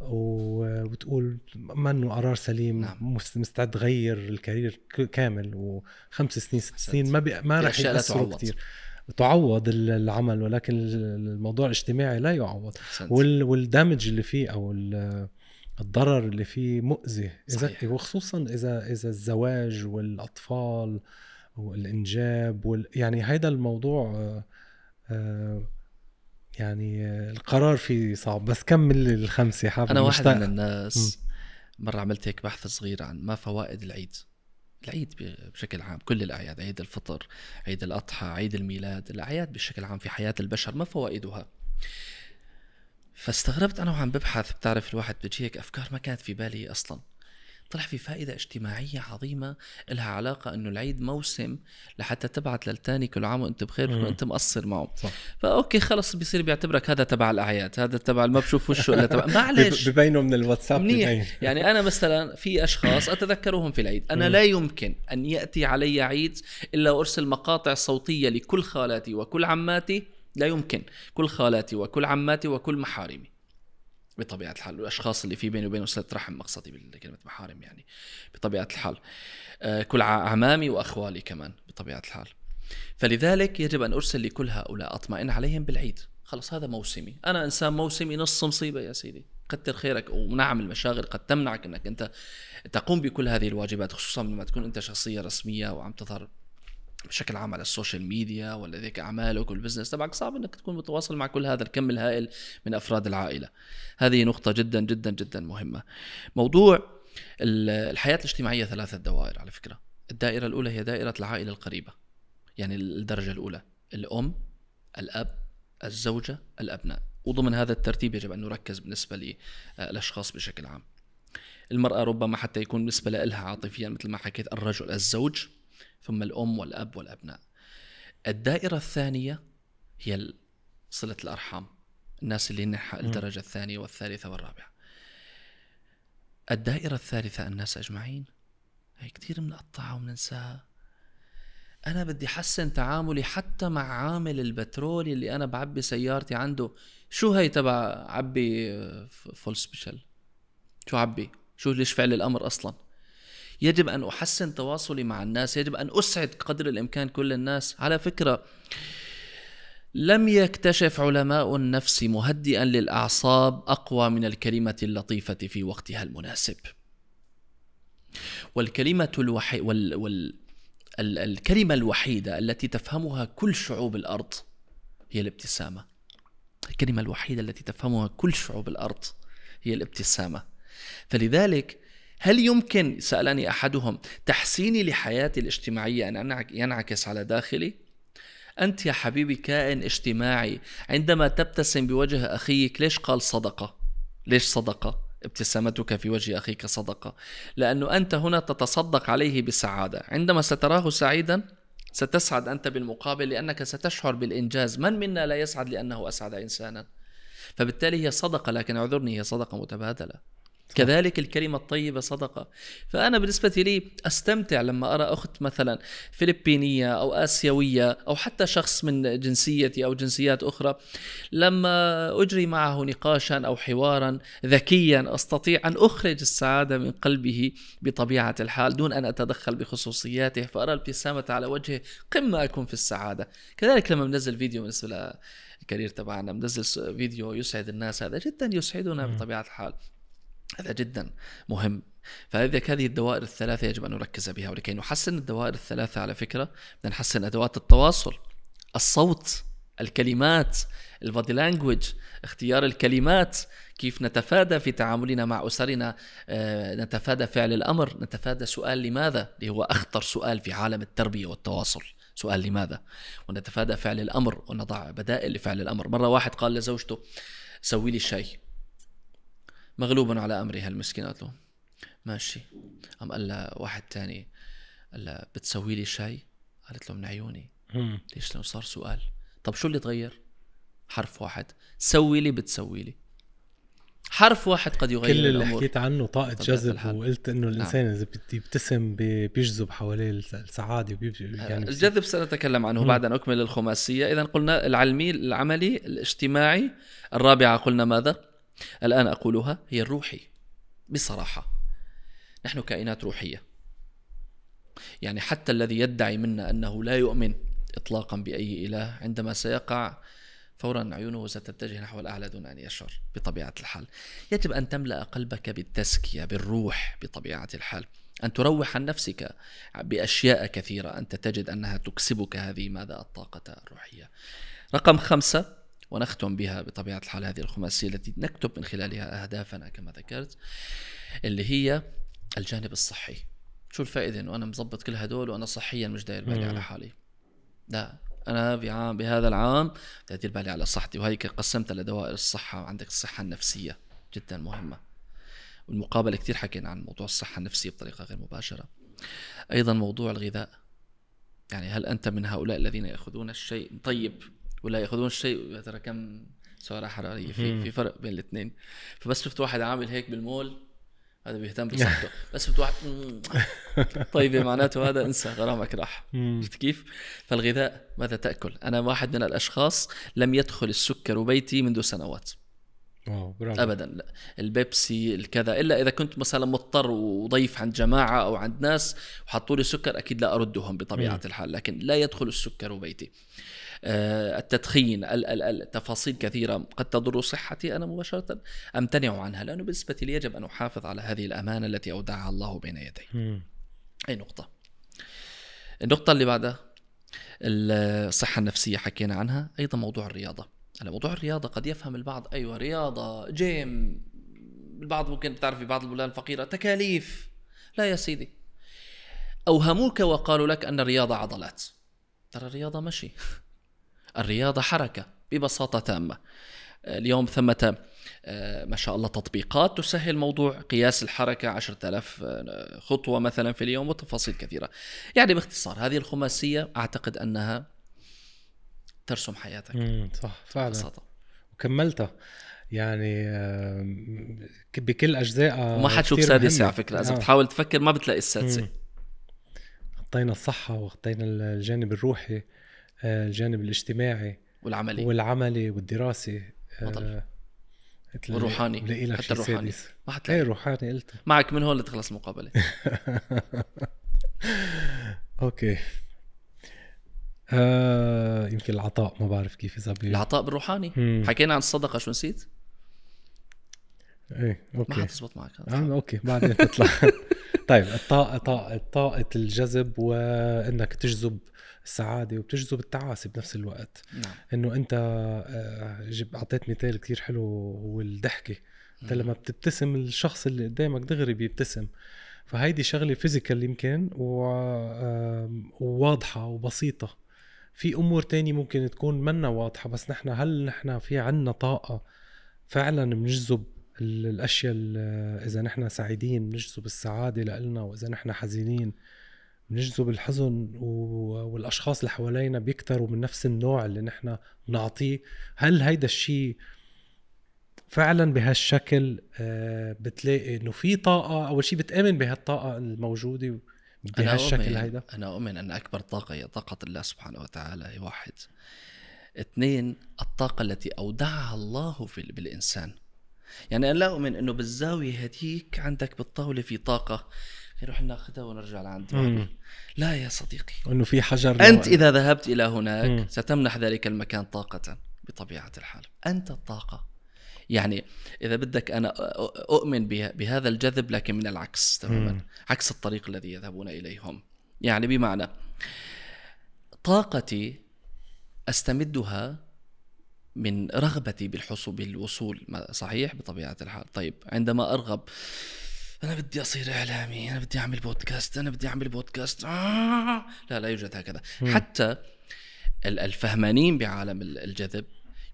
وتقول منه قرار سليم نعم. مستعد غير الكارير كامل وخمس سنين ست سنين ما بي... ما رح يأثروا كثير تعوض العمل ولكن الموضوع الاجتماعي لا يعوض وال والدامج اللي فيه او الضرر اللي فيه مؤذي صحيح. اذا وخصوصا اذا اذا الزواج والاطفال والانجاب وال... يعني هيدا الموضوع آه، آه، يعني القرار فيه صعب بس كمل الخمسه حابب انا واحد مشتاق. من الناس مره عملت هيك بحث صغير عن ما فوائد العيد العيد بشكل عام كل الأعياد عيد الفطر عيد الأضحى عيد الميلاد الأعياد بشكل عام في حياة البشر ما فوائدها فاستغربت أنا وعم ببحث بتعرف الواحد بتجيك أفكار ما كانت في بالي أصلاً طلع في فائدة اجتماعية عظيمة لها علاقة انه العيد موسم لحتى تبعت للتاني كل عام وانت بخير وانت مقصر معه صح. فاوكي خلص بيصير بيعتبرك هذا تبع الاعياد هذا تبع ما بشوف وشه الا تبع <laughs> معلش ببينوا من الواتساب منيح يعني انا مثلا في اشخاص اتذكرهم في العيد انا لا يمكن ان ياتي علي عيد الا وارسل مقاطع صوتية لكل خالاتي وكل عماتي لا يمكن كل خالاتي وكل عماتي وكل محارمي بطبيعه الحال والاشخاص اللي في بيني وبينهم صله رحم مقصدي بكلمه محارم يعني بطبيعه الحال آه، كل اعمامي واخوالي كمان بطبيعه الحال فلذلك يجب ان ارسل لكل هؤلاء اطمئن عليهم بالعيد خلص هذا موسمي انا انسان موسمي نص مصيبه يا سيدي كتر خيرك ونعم المشاغل قد تمنعك انك انت تقوم بكل هذه الواجبات خصوصا لما تكون انت شخصيه رسميه وعم تظهر بشكل عام على السوشيال ميديا ولا ذيك اعمالك والبزنس تبعك صعب انك تكون متواصل مع كل هذا الكم الهائل من افراد العائله هذه نقطه جدا جدا جدا مهمه موضوع الحياه الاجتماعيه ثلاثه دوائر على فكره الدائره الاولى هي دائره العائله القريبه يعني الدرجه الاولى الام الاب الزوجه الابناء وضمن هذا الترتيب يجب ان نركز بالنسبه للاشخاص بشكل عام المرأة ربما حتى يكون بالنسبة لها عاطفيا مثل ما حكيت الرجل الزوج ثم الأم والأب والأبناء الدائرة الثانية هي صلة الأرحام الناس اللي نحى الدرجة الثانية والثالثة والرابعة الدائرة الثالثة الناس أجمعين هي كثير بنقطعها ومننساها أنا بدي حسن تعاملي حتى مع عامل البترول اللي أنا بعبي سيارتي عنده شو هي تبع عبي آه، فول سبيشال شو عبي شو ليش فعل الأمر أصلاً يجب ان احسن تواصلي مع الناس يجب ان اسعد قدر الامكان كل الناس على فكره لم يكتشف علماء النفس مهدئا للاعصاب اقوى من الكلمه اللطيفه في وقتها المناسب والكلمه الوحي وال... وال... الكلمه الوحيده التي تفهمها كل شعوب الارض هي الابتسامه الكلمه الوحيده التي تفهمها كل شعوب الارض هي الابتسامه فلذلك هل يمكن سألني أحدهم تحسيني لحياتي الاجتماعية أن ينعكس على داخلي؟ أنت يا حبيبي كائن اجتماعي عندما تبتسم بوجه أخيك ليش قال صدقة؟ ليش صدقة؟ ابتسامتك في وجه أخيك صدقة لأنه أنت هنا تتصدق عليه بسعادة عندما ستراه سعيدا ستسعد أنت بالمقابل لأنك ستشعر بالإنجاز من منا لا يسعد لأنه أسعد إنسانا فبالتالي هي صدقة لكن اعذرني هي صدقة متبادلة كذلك الكلمة الطيبة صدقة فأنا بالنسبة لي أستمتع لما أرى أخت مثلا فلبينية أو آسيوية أو حتى شخص من جنسيتي أو جنسيات أخرى لما أجري معه نقاشا أو حوارا ذكيا أستطيع أن أخرج السعادة من قلبه بطبيعة الحال دون أن أتدخل بخصوصياته فأرى الابتسامة على وجهه قمة أكون في السعادة كذلك لما بنزل فيديو بالنسبة الكارير تبعنا بنزل فيديو يسعد الناس هذا جدا يسعدنا بطبيعه الحال هذا جدا مهم فلذلك هذه الدوائر الثلاثة يجب أن نركز بها ولكي نحسن الدوائر الثلاثة على فكرة بدنا نحسن أدوات التواصل الصوت الكلمات البادي لانجوج اختيار الكلمات كيف نتفادى في تعاملنا مع أسرنا آه، نتفادى فعل الأمر نتفادى سؤال لماذا اللي هو أخطر سؤال في عالم التربية والتواصل سؤال لماذا ونتفادى فعل الأمر ونضع بدائل لفعل الأمر مرة واحد قال لزوجته سوي لي الشاي مغلوب على امرها هالمسكين قالت له ماشي قام قال لها واحد تاني قال لها بتسوي لي شاي قالت له من عيوني ليش لانه صار سؤال طب شو اللي تغير حرف واحد سوي لي بتسوي لي حرف واحد قد يغير كل اللي الأمور. حكيت عنه طاقة جذب وقلت انه نعم. الانسان نعم. بيبتسم بيجذب حواليه السعادة آه، يعني الجذب سنتكلم عنه مم. بعد ان اكمل الخماسية اذا قلنا العلمي العملي الاجتماعي الرابعة قلنا ماذا؟ الآن أقولها هي الروحي بصراحة نحن كائنات روحية يعني حتى الذي يدعي منا أنه لا يؤمن إطلاقا بأي إله عندما سيقع فورا عيونه ستتجه نحو الأعلى دون أن يشعر بطبيعة الحال يجب أن تملأ قلبك بالتزكية بالروح بطبيعة الحال أن تروح عن نفسك بأشياء كثيرة أنت تجد أنها تكسبك هذه ماذا الطاقة الروحية رقم خمسة ونختم بها بطبيعة الحال هذه الخماسية التي نكتب من خلالها أهدافنا كما ذكرت اللي هي الجانب الصحي شو الفائدة أنه أنا مظبط كل هدول وأنا صحيا مش داير بالي على حالي لا انا عام بهذا العام بدي ادير بالي على صحتي وهيك قسمتها لدوائر الصحه وعندك الصحه النفسيه جدا مهمه والمقابله كثير حكينا عن موضوع الصحه النفسيه بطريقه غير مباشره ايضا موضوع الغذاء يعني هل انت من هؤلاء الذين ياخذون الشيء طيب ولا شيء الشيء ترى كم سعرة حرارية في في فرق بين الاثنين فبس شفت واحد عامل هيك بالمول هذا بيهتم <laughs> بصحته بس شفت واحد طيبة معناته هذا انسى غرامك راح شفت كيف؟ فالغذاء ماذا تأكل؟ أنا واحد من الأشخاص لم يدخل السكر بيتي منذ سنوات أوه، ابدا لا البيبسي الكذا الا اذا كنت مثلا مضطر وضيف عند جماعه او عند ناس وحطوا لي سكر اكيد لا اردهم بطبيعه مم. الحال لكن لا يدخل السكر بيتي آه، التدخين التفاصيل كثيرة قد تضر صحتي أنا مباشرة أمتنع عنها لأنه بالنسبة لي يجب أن أحافظ على هذه الأمانة التي أودعها الله بين يدي أي نقطة النقطة اللي بعدها الصحة النفسية حكينا عنها أيضا موضوع الرياضة هلا موضوع الرياضة قد يفهم البعض أيوة رياضة جيم البعض ممكن تعرفي بعض البلدان الفقيرة تكاليف لا يا سيدي أوهموك وقالوا لك أن الرياضة عضلات ترى الرياضة مشي <laughs> الرياضة حركة ببساطة تامة اليوم ثمة آه، ما شاء الله تطبيقات تسهل موضوع قياس الحركة 10000 آه، خطوة مثلا في اليوم وتفاصيل كثيرة يعني باختصار هذه الخماسية أعتقد أنها ترسم حياتك صح فعلا ببساطة. وكملتها يعني بكل اجزائها آه، وما حتشوف سادسه على فكره اذا آه. بتحاول تفكر ما بتلاقي السادسه غطينا الصحة وغطينا الجانب الروحي آه، الجانب الاجتماعي والعملي والعملي والدراسي بطل. آه، والروحاني حتى الروحاني ما حتلاقي إيه، روحاني قلت <laughs> معك من هون لتخلص المقابله <laughs> اوكي آه يمكن العطاء ما بعرف كيف اذا العطاء بالروحاني مم. حكينا عن الصدقه شو نسيت؟ ايه اوكي ما حتزبط معك آه، اوكي بعدين تطلع <laughs> طيب الطاقه طاقه طاقه الجذب وانك تجذب السعاده وبتجذب التعاسه بنفس الوقت نعم. انه انت آه، اعطيت مثال كثير حلو هو الضحكه انت لما بتبتسم الشخص اللي قدامك دغري بيبتسم فهيدي شغله فيزيكال يمكن وواضحه وبسيطه في امور تانية ممكن تكون منا واضحه بس نحن هل نحن في عنا طاقه فعلا بنجذب الاشياء آه، اذا نحن سعيدين بنجذب السعاده لنا واذا نحن حزينين بنجذب الحزن والاشخاص اللي حوالينا بيكتروا من نفس النوع اللي نحن بنعطيه هل هيدا الشيء فعلا بهالشكل آه، بتلاقي انه في طاقه اول شيء بتامن بهالطاقه الموجوده بهالشكل هيدا انا اؤمن ان اكبر طاقه هي طاقه الله سبحانه وتعالى هي واحد اثنين الطاقه التي اودعها الله في بالانسان يعني انا لا اؤمن انه بالزاويه هديك عندك بالطاوله في طاقه نروح ناخذها ونرجع لعند لا يا صديقي انه في حجر انت اذا ذهبت الى هناك مم. ستمنح ذلك المكان طاقه بطبيعه الحال انت الطاقه يعني اذا بدك انا اؤمن بهذا الجذب لكن من العكس تماما عكس الطريق الذي يذهبون اليهم يعني بمعنى طاقتي استمدها من رغبتي بالحصول بالوصول صحيح بطبيعه الحال طيب عندما ارغب انا بدي اصير اعلامي انا بدي اعمل بودكاست انا بدي اعمل بودكاست آه لا لا يوجد هكذا م. حتى الفهمانين بعالم الجذب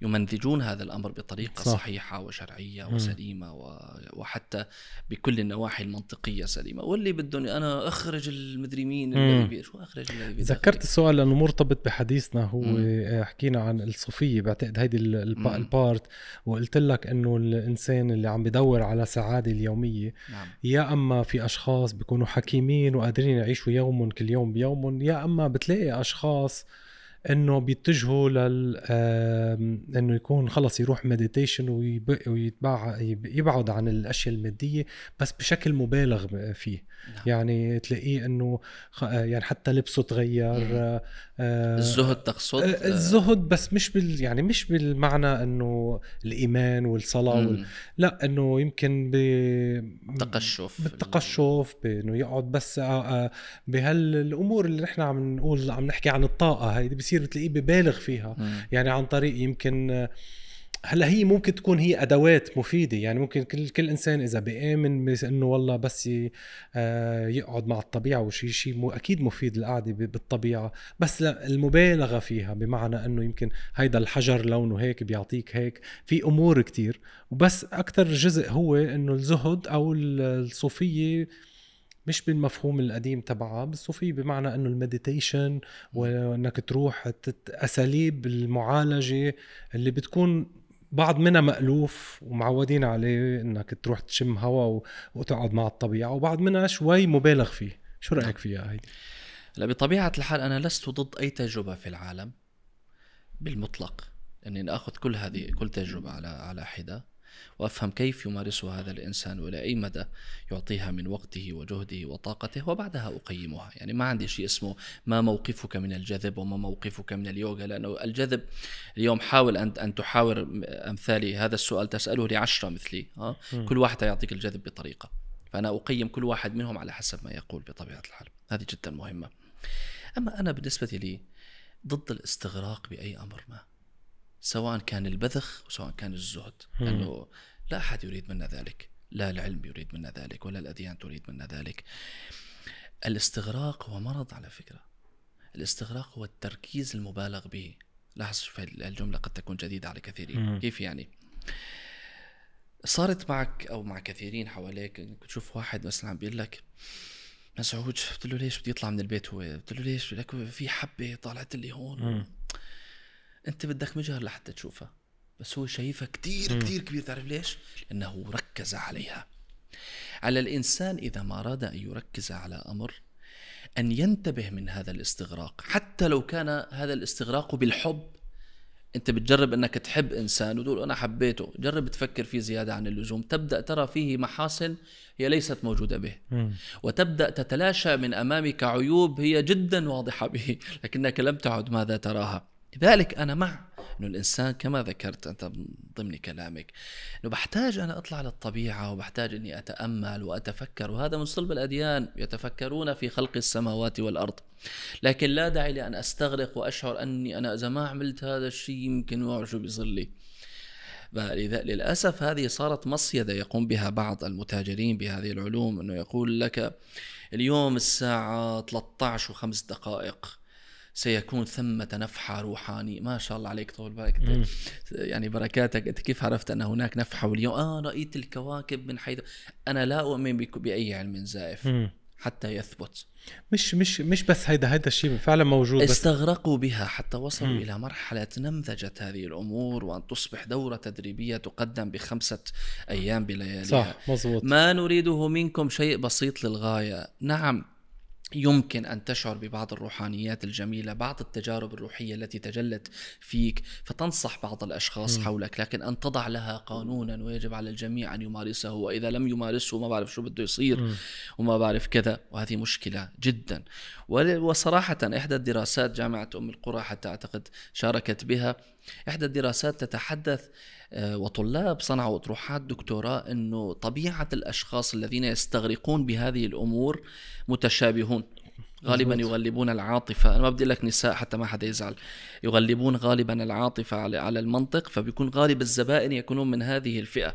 يمنتجون هذا الامر بطريقه صح. صحيحه وشرعيه وسليمه و... وحتى بكل النواحي المنطقيه سليمه واللي بدهم انا اخرج المدري مين اللي شو اخرج اللي ذكرت السؤال لانه مرتبط بحديثنا هو مم. آه، حكينا عن الصوفيه بعتقد هيدي الب... البارت وقلت لك انه الانسان اللي عم بدور على سعاده اليوميه نعم. يا اما في اشخاص بيكونوا حكيمين وقادرين يعيشوا يومهم كل يوم بيومهم يا اما بتلاقي اشخاص انه بيتجهوا لل انه يكون خلص يروح مديتيشن ويتبع يبعد عن الاشياء الماديه بس بشكل مبالغ فيه نعم. يعني تلاقيه انه يعني حتى لبسه تغير آه، الزهد تقصد آه، الزهد بس مش بال يعني مش بالمعنى انه الايمان والصلاه وال... لا انه يمكن ب بالتقشف بالتقشف بانه يقعد بس آه، بهالامور اللي نحن عم نقول عم نحكي عن الطاقه هيدي كثير بتلاقيه ببالغ فيها مم. يعني عن طريق يمكن هلا هي ممكن تكون هي ادوات مفيده يعني ممكن كل كل انسان اذا بيامن انه والله بس آه، يقعد مع الطبيعه وشي شيء اكيد مفيد القعده بالطبيعه بس المبالغه فيها بمعنى انه يمكن هيدا الحجر لونه هيك بيعطيك هيك في امور كتير وبس اكثر جزء هو انه الزهد او الصوفيه مش بالمفهوم القديم تبعها بالصوفية بمعنى انه المديتيشن وانك تروح اساليب المعالجة اللي بتكون بعض منها مألوف ومعودين عليه انك تروح تشم هواء وتقعد مع الطبيعة وبعض منها شوي مبالغ فيه شو رأيك نعم. فيها هيدي؟ هلا بطبيعة الحال أنا لست ضد أي تجربة في العالم بالمطلق إني يعني آخذ كل هذه كل تجربة على على حدة وأفهم كيف يمارسها هذا الإنسان وإلى أي مدى يعطيها من وقته وجهده وطاقته وبعدها أقيمها يعني ما عندي شيء اسمه ما موقفك من الجذب وما موقفك من اليوغا لأنه الجذب اليوم حاول أن أن تحاور أمثالي هذا السؤال تسأله لعشرة مثلي ها؟ آه؟ كل واحد يعطيك الجذب بطريقة فأنا أقيم كل واحد منهم على حسب ما يقول بطبيعة الحال هذه جدا مهمة أما أنا بالنسبة لي ضد الاستغراق بأي أمر ما سواء كان البذخ وسواء كان الزهد لانه لا احد يريد منا ذلك لا العلم يريد منا ذلك ولا الاديان تريد منا ذلك الاستغراق هو مرض على فكره الاستغراق هو التركيز المبالغ به لاحظ شوف الجمله قد تكون جديده على كثيرين كيف يعني صارت معك او مع كثيرين حواليك تشوف واحد مثلا عم بيقول لك مسعود قلت له ليش بدي يطلع من البيت هو قلت له ليش لك في حبه طالعت لي هون انت بدك مجهر لحتى تشوفها بس هو شايفها كتير كتير كبير تعرف ليش؟ لأنه ركز عليها على الإنسان إذا ما أراد أن يركز على أمر أن ينتبه من هذا الاستغراق حتى لو كان هذا الاستغراق بالحب أنت بتجرب أنك تحب إنسان وتقول أنا حبيته جرب تفكر فيه زيادة عن اللزوم تبدأ ترى فيه محاسن هي ليست موجودة به وتبدأ تتلاشى من أمامك عيوب هي جدا واضحة به لكنك لم تعد ماذا تراها لذلك انا مع انه الانسان كما ذكرت انت ضمن كلامك انه بحتاج انا اطلع للطبيعه وبحتاج اني اتامل واتفكر وهذا من صلب الاديان يتفكرون في خلق السماوات والارض لكن لا داعي لان استغرق واشعر اني انا اذا ما عملت هذا الشيء يمكن واو شو بيصير لي فلذا للاسف هذه صارت مصيده يقوم بها بعض المتاجرين بهذه العلوم انه يقول لك اليوم الساعه 13 وخمس دقائق سيكون ثمة نفحة روحانية ما شاء الله عليك طول بالك يعني بركاتك أنت كيف عرفت أن هناك نفحة واليوم آه رأيت الكواكب من حيث أنا لا أؤمن بأي علم زائف مم. حتى يثبت مش مش مش بس هيدا هيدا الشيء فعلا موجود بس استغرقوا بها حتى وصلوا م. الى مرحله نمذجت هذه الامور وان تصبح دوره تدريبيه تقدم بخمسه ايام بلياليها صح مزبوط. ما نريده منكم شيء بسيط للغايه نعم يمكن أن تشعر ببعض الروحانيات الجميلة بعض التجارب الروحية التي تجلت فيك فتنصح بعض الأشخاص م. حولك لكن أن تضع لها قانونا ويجب على الجميع أن يمارسه وإذا لم يمارسه ما بعرف شو بده يصير م. وما بعرف كذا وهذه مشكلة جدا وصراحة إحدى الدراسات جامعة أم القرى حتى أعتقد شاركت بها إحدى الدراسات تتحدث آه، وطلاب صنعوا اطروحات دكتوراه انه طبيعه الاشخاص الذين يستغرقون بهذه الامور متشابهون غالبا يغلبون العاطفه انا ما بدي لك نساء حتى ما حدا يزعل يغلبون غالبا العاطفه على على المنطق فبيكون غالب الزبائن يكونون من هذه الفئه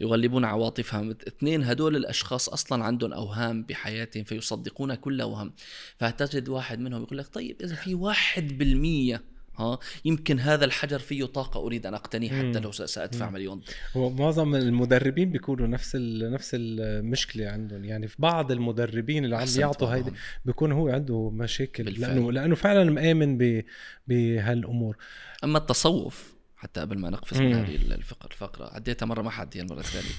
يغلبون عواطفهم اثنين هدول الاشخاص اصلا عندهم اوهام بحياتهم فيصدقون كل وهم فتجد واحد منهم يقول لك طيب اذا في واحد بالمية ها يمكن هذا الحجر فيه طاقه اريد ان اقتنيه حتى لو سادفع مليون هو معظم المدربين بيكونوا نفس نفس المشكله عندهم يعني في بعض المدربين اللي عم يعطوا هيدي بيكون هو عنده مشاكل بالفعل. لانه لانه فعلا مآمن بهالامور اما التصوف حتى قبل ما نقفز من هذه الفقره الفقره عديتها مره ما حد المره الثانيه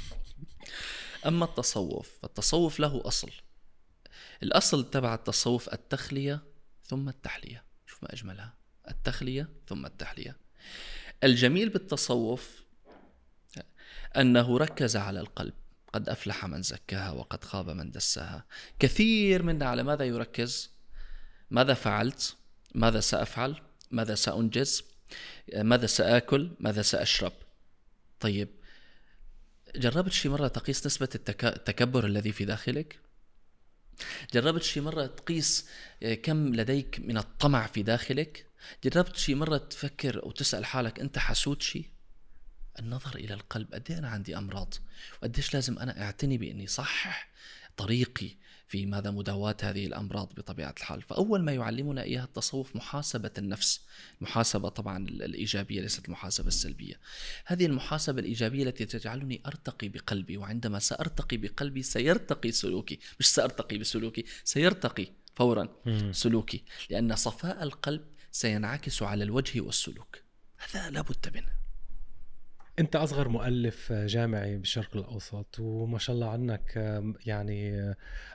اما التصوف فالتصوف له اصل الاصل تبع التصوف التخليه ثم التحليه شوف ما اجملها التخلية ثم التحلية الجميل بالتصوف أنه ركز على القلب قد أفلح من زكاها وقد خاب من دساها كثير منا على ماذا يركز ماذا فعلت ماذا سأفعل ماذا سأنجز ماذا سآكل ماذا سأشرب طيب جربت شي مرة تقيس نسبة التكبر الذي في داخلك؟ جربت شي مرة تقيس آه، كم لديك من الطمع في داخلك؟ جربت شي مرة تفكر وتسأل حالك أنت حسود شي؟ النظر إلى القلب قد إيه أنا عندي أمراض وقديش لازم أنا أعتني بإني صحح طريقي في ماذا مداواة هذه الأمراض بطبيعة الحال فأول ما يعلمنا إياها التصوف محاسبة النفس المحاسبة طبعا الإيجابية ليست المحاسبة السلبية هذه المحاسبة الإيجابية التي تجعلني أرتقي بقلبي وعندما سأرتقي بقلبي سيرتقي سلوكي مش سأرتقي بسلوكي سيرتقي فورا سلوكي لأن صفاء القلب سينعكس على الوجه والسلوك هذا لابد منه انت اصغر مؤلف جامعي بالشرق الاوسط وما شاء الله عنك يعني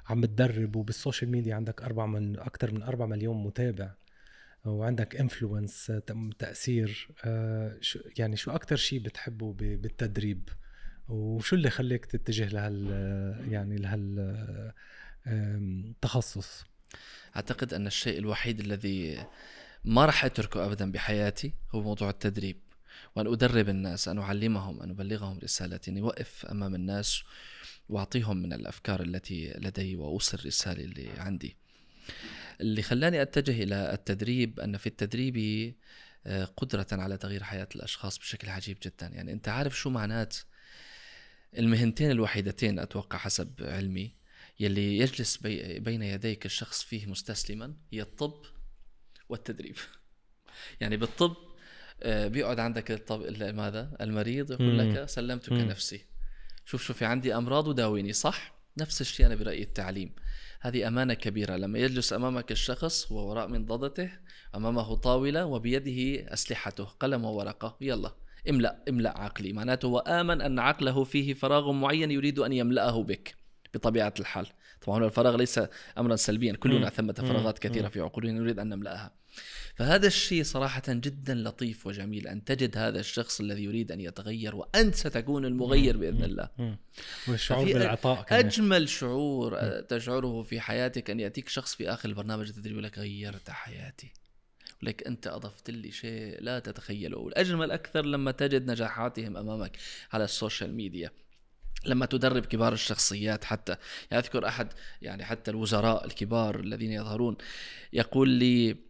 عم بتدرب وبالسوشيال ميديا عندك اربع من اكثر من اربع مليون متابع وعندك انفلونس تاثير آه، يعني شو اكثر شيء بتحبه بالتدريب وشو اللي خليك تتجه لهال يعني لهال تخصص اعتقد ان الشيء الوحيد الذي ما راح اتركه ابدا بحياتي هو موضوع التدريب وان ادرب الناس ان اعلمهم ان ابلغهم رسالتي اني اوقف امام الناس واعطيهم من الافكار التي لدي واوصل الرساله اللي عندي اللي خلاني اتجه الى التدريب ان في التدريب آه، قدرة على تغيير حياة الأشخاص بشكل عجيب جدا يعني أنت عارف شو معنات المهنتين الوحيدتين أتوقع حسب علمي يلي يجلس بي بين يديك الشخص فيه مستسلما هي الطب والتدريب يعني بالطب آه، بيقعد عندك الطب ماذا المريض يقول لك سلمتك نفسي شوف شوفي عندي امراض وداويني صح نفس الشيء انا برايي التعليم هذه امانه كبيره لما يجلس امامك الشخص ووراء منضدته امامه طاوله وبيده اسلحته قلم وورقه يلا املا املا عقلي معناته وامن ان عقله فيه فراغ معين يريد ان يملاه بك بطبيعه الحال طبعا الفراغ ليس امرا سلبيا كلنا ثمه فراغات كثيره في عقولنا نريد ان نملاها فهذا الشيء صراحة جدا لطيف وجميل أن تجد هذا الشخص الذي يريد أن يتغير وأنت ستكون المغير بإذن الله والشعور بالعطاء كمان. أجمل شعور تشعره في حياتك أن يأتيك شخص في آخر البرنامج التدريبي لك غيرت حياتي لك أنت أضفت لي شيء لا تتخيله والأجمل أكثر لما تجد نجاحاتهم أمامك على السوشيال ميديا لما تدرب كبار الشخصيات حتى يعني أذكر أحد يعني حتى الوزراء الكبار الذين يظهرون يقول لي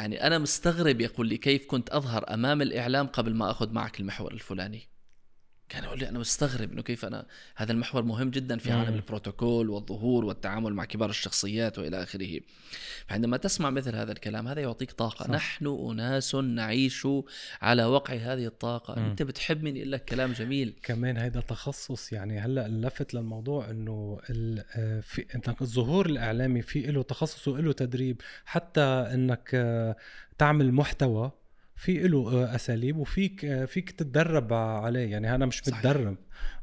يعني أنا مستغرب يقول لي كيف كنت أظهر أمام الإعلام قبل ما أخذ معك المحور الفلاني كان يقول لي انا مستغرب انه كيف انا هذا المحور مهم جدا في عالم البروتوكول والظهور والتعامل مع كبار الشخصيات والى اخره فعندما تسمع مثل هذا الكلام هذا يعطيك طاقه صح. نحن اناس نعيش على وقع هذه الطاقه مم. انت بتحب مني يقول لك كلام جميل كمان هيدا تخصص يعني هلا اللفت للموضوع انه آه، في الظهور الاعلامي في له تخصص وله تدريب حتى انك آه، تعمل محتوى في له آه، اساليب وفيك آه، فيك تتدرب عليه يعني انا مش صحيح. متدرب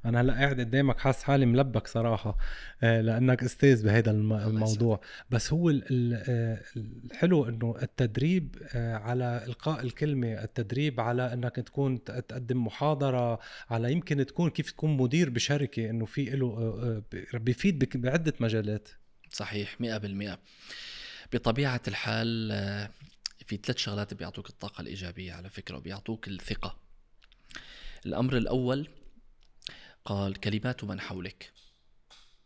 انا هلا قاعد قدامك حاسس حالي ملبك صراحه آه، لانك استاذ بهذا الموضوع بس هو الحلو انه التدريب على القاء الكلمه التدريب على انك تكون تقدم محاضره على يمكن تكون كيف تكون مدير بشركه انه في له بيفيد بعده مجالات صحيح 100% بطبيعه الحال في ثلاث شغلات بيعطوك الطاقة الإيجابية على فكرة وبيعطوك الثقة الأمر الأول قال كلمات من حولك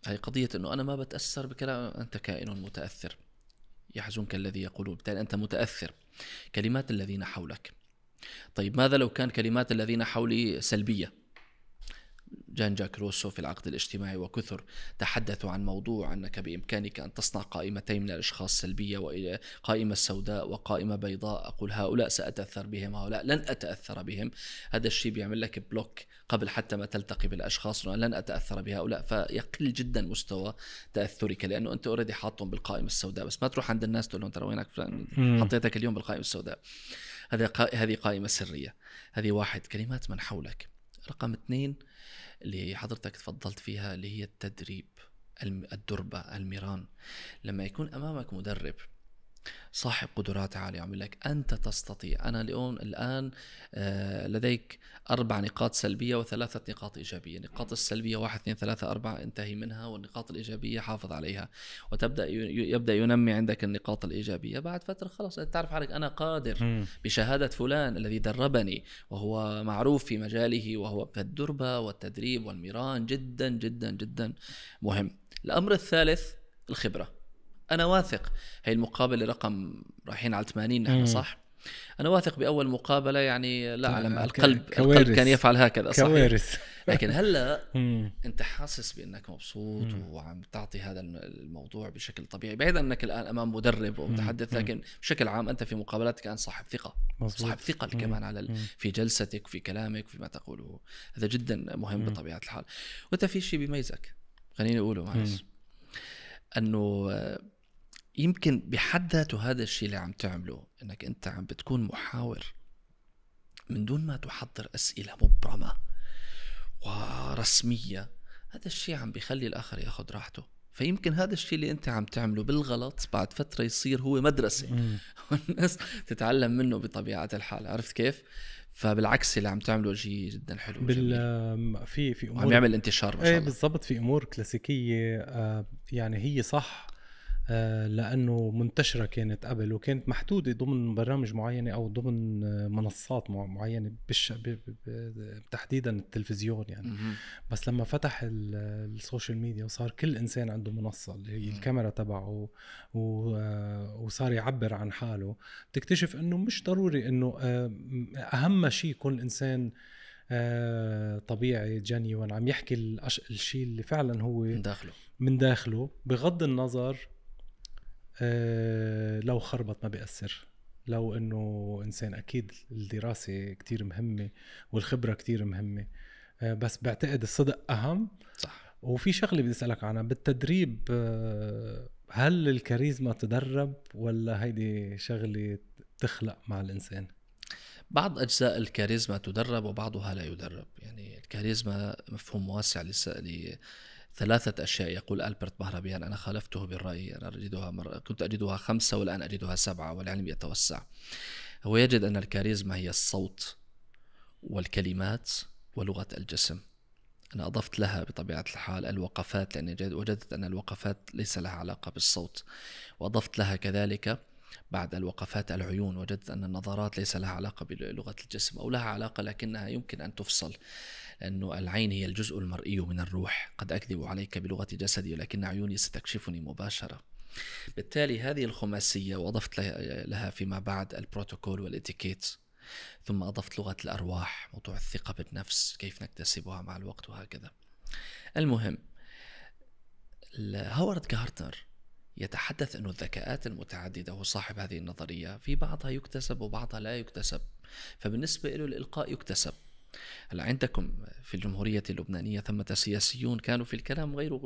هي قضية أنه أنا ما بتأثر بكلام أنت كائن متأثر يحزنك الذي يقولون بالتالي أنت متأثر كلمات الذين حولك طيب ماذا لو كان كلمات الذين حولي سلبية جان جاك روسو في العقد الاجتماعي وكثر تحدثوا عن موضوع أنك بإمكانك أن تصنع قائمتين من الأشخاص سلبية وإلى قائمة سوداء وقائمة بيضاء أقول هؤلاء سأتأثر بهم هؤلاء لن أتأثر بهم هذا الشيء بيعمل لك بلوك قبل حتى ما تلتقي بالأشخاص لن أتأثر بهؤلاء فيقل جدا مستوى تأثرك لأنه أنت أوريدي حاطهم بالقائمة السوداء بس ما تروح عند الناس تقول لهم ترى وينك حطيتك اليوم بالقائمة السوداء هذا هذه قائمة سرية هذه واحد كلمات من حولك رقم اثنين اللي حضرتك تفضلت فيها اللي هي التدريب الدربة الميران لما يكون أمامك مدرب صاحب قدرات عالية عم لك أنت تستطيع أنا اليوم الآن آه، لديك أربع نقاط سلبية وثلاثة نقاط إيجابية النقاط السلبية واحد اثنين ثلاثة أربعة انتهي منها والنقاط الإيجابية حافظ عليها وتبدأ يبدأ ينمي عندك النقاط الإيجابية بعد فترة خلاص أنت تعرف حالك أنا قادر بشهادة فلان الذي دربني وهو معروف في مجاله وهو فالدربة والتدريب والميران جدا جدا جدا مهم الأمر الثالث الخبرة انا واثق هي المقابله رقم رايحين على 80 نحن صح انا واثق باول مقابله يعني لا اعلم طيب، القلب القلب كان يفعل هكذا صح كوارث لكن هلا <laughs> انت حاسس بانك مبسوط وعم تعطي هذا الموضوع بشكل طبيعي بعيدا انك الان امام مدرب ومتحدث لكن بشكل عام انت في مقابلاتك كان صاحب ثقه صاحب ثقه كمان على في جلستك في كلامك ما تقوله هذا جدا مهم بطبيعه الحال وانت في شيء بيميزك خليني اقوله معلش انه يمكن بحد ذاته هذا الشيء اللي عم تعمله انك انت عم بتكون محاور من دون ما تحضر اسئله مبرمه ورسميه هذا الشيء عم بيخلي الاخر ياخذ راحته فيمكن هذا الشيء اللي انت عم تعمله بالغلط بعد فتره يصير هو مدرسه <laughs> والناس تتعلم منه بطبيعه الحال عرفت كيف فبالعكس اللي عم تعمله شيء جدا حلو بال في في امور عم يعمل انتشار ما شاء إيه، الله بالضبط في امور كلاسيكيه آه، يعني هي صح آه، لانه منتشره كانت قبل وكانت محدوده ضمن برامج معينه او ضمن آه، منصات معينه بش تحديدا التلفزيون يعني مم. بس لما فتح السوشيال ميديا وصار كل انسان عنده منصه اللي هي الكاميرا تبعه آه، وصار يعبر عن حاله بتكتشف انه مش ضروري انه اهم شيء يكون الانسان طبيعي جنيون عم يحكي الشيء اللي فعلا هو من داخله من داخله بغض النظر لو خربط ما بيأثر لو انه انسان اكيد الدراسه كتير مهمه والخبره كتير مهمه آه، بس بعتقد الصدق اهم صح وفي شغله بدي اسالك عنها بالتدريب آه، هل الكاريزما تدرب ولا هيدي شغله تخلق مع الانسان بعض اجزاء الكاريزما تدرب وبعضها لا يدرب يعني الكاريزما مفهوم واسع لس... ثلاثة أشياء يقول ألبرت بهربيان أنا خالفته بالرأي أنا أجدها مر... كنت أجدها خمسة والآن أجدها سبعة والعلم يتوسع هو يجد أن الكاريزما هي الصوت والكلمات ولغة الجسم أنا أضفت لها بطبيعة الحال الوقفات لأني وجدت أن الوقفات ليس لها علاقة بالصوت وأضفت لها كذلك بعد الوقفات العيون وجدت أن النظرات ليس لها علاقة بلغة الجسم أو لها علاقة لكنها يمكن أن تفصل أن العين هي الجزء المرئي من الروح قد أكذب عليك بلغة جسدي ولكن عيوني ستكشفني مباشرة بالتالي هذه الخماسية وأضفت لها فيما بعد البروتوكول والإتيكيت ثم أضفت لغة الأرواح موضوع الثقة بالنفس كيف نكتسبها مع الوقت وهكذا المهم هوارد جارتنر يتحدث أن الذكاءات المتعددة هو صاحب هذه النظرية في بعضها يكتسب وبعضها لا يكتسب فبالنسبة له الإلقاء يكتسب هلا عندكم في الجمهورية اللبنانية ثمة سياسيون كانوا في الكلام غير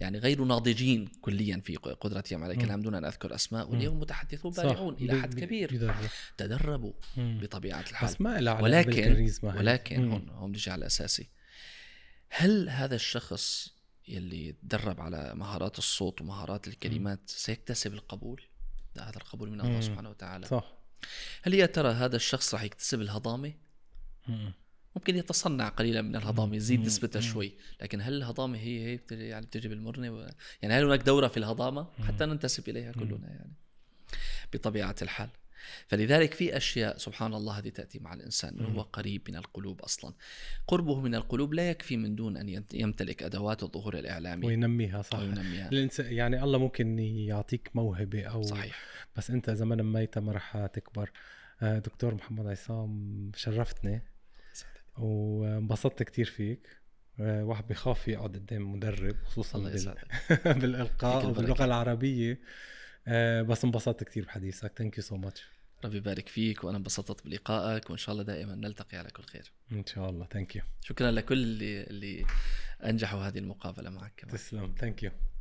يعني غير ناضجين كليا في قدرتهم على الكلام دون أن أذكر أسماء واليوم متحدثون بارعون إلى حد كبير تدربوا بطبيعة الحال ولكن ولكن هون هون نجي على الأساسي هل هذا الشخص يلي تدرب على مهارات الصوت ومهارات الكلمات سيكتسب القبول؟ هذا القبول من الله سبحانه وتعالى صح هل يا ترى هذا الشخص راح يكتسب الهضامه؟ ممكن يتصنع قليلا من الهضامه يزيد نسبتها شوي لكن هل الهضامه هي هي يعني بتجي بالمرنه و... يعني هل هناك دوره في الهضامه حتى ننتسب اليها كلنا يعني بطبيعه الحال فلذلك في اشياء سبحان الله هذه تاتي مع الانسان هو قريب من القلوب اصلا قربه من القلوب لا يكفي من دون ان يمتلك ادوات الظهور الاعلامي وينميها صح وينميها. يعني الله ممكن يعطيك موهبه او صحيح بس انت اذا ما نميتها ما راح تكبر آه، دكتور محمد عصام شرفتني وانبسطت كتير فيك آه، واحد بخاف يقعد قدام مدرب خصوصا بال... <laughs> بالالقاء وباللغه العربيه آه، بس انبسطت كتير بحديثك ثانك يو سو ماتش ربي يبارك فيك وانا انبسطت بلقائك وان شاء الله دائما نلتقي على كل خير ان شاء الله ثانك يو شكرا لكل اللي اللي انجحوا هذه المقابله معك كمان تسلم ثانك يو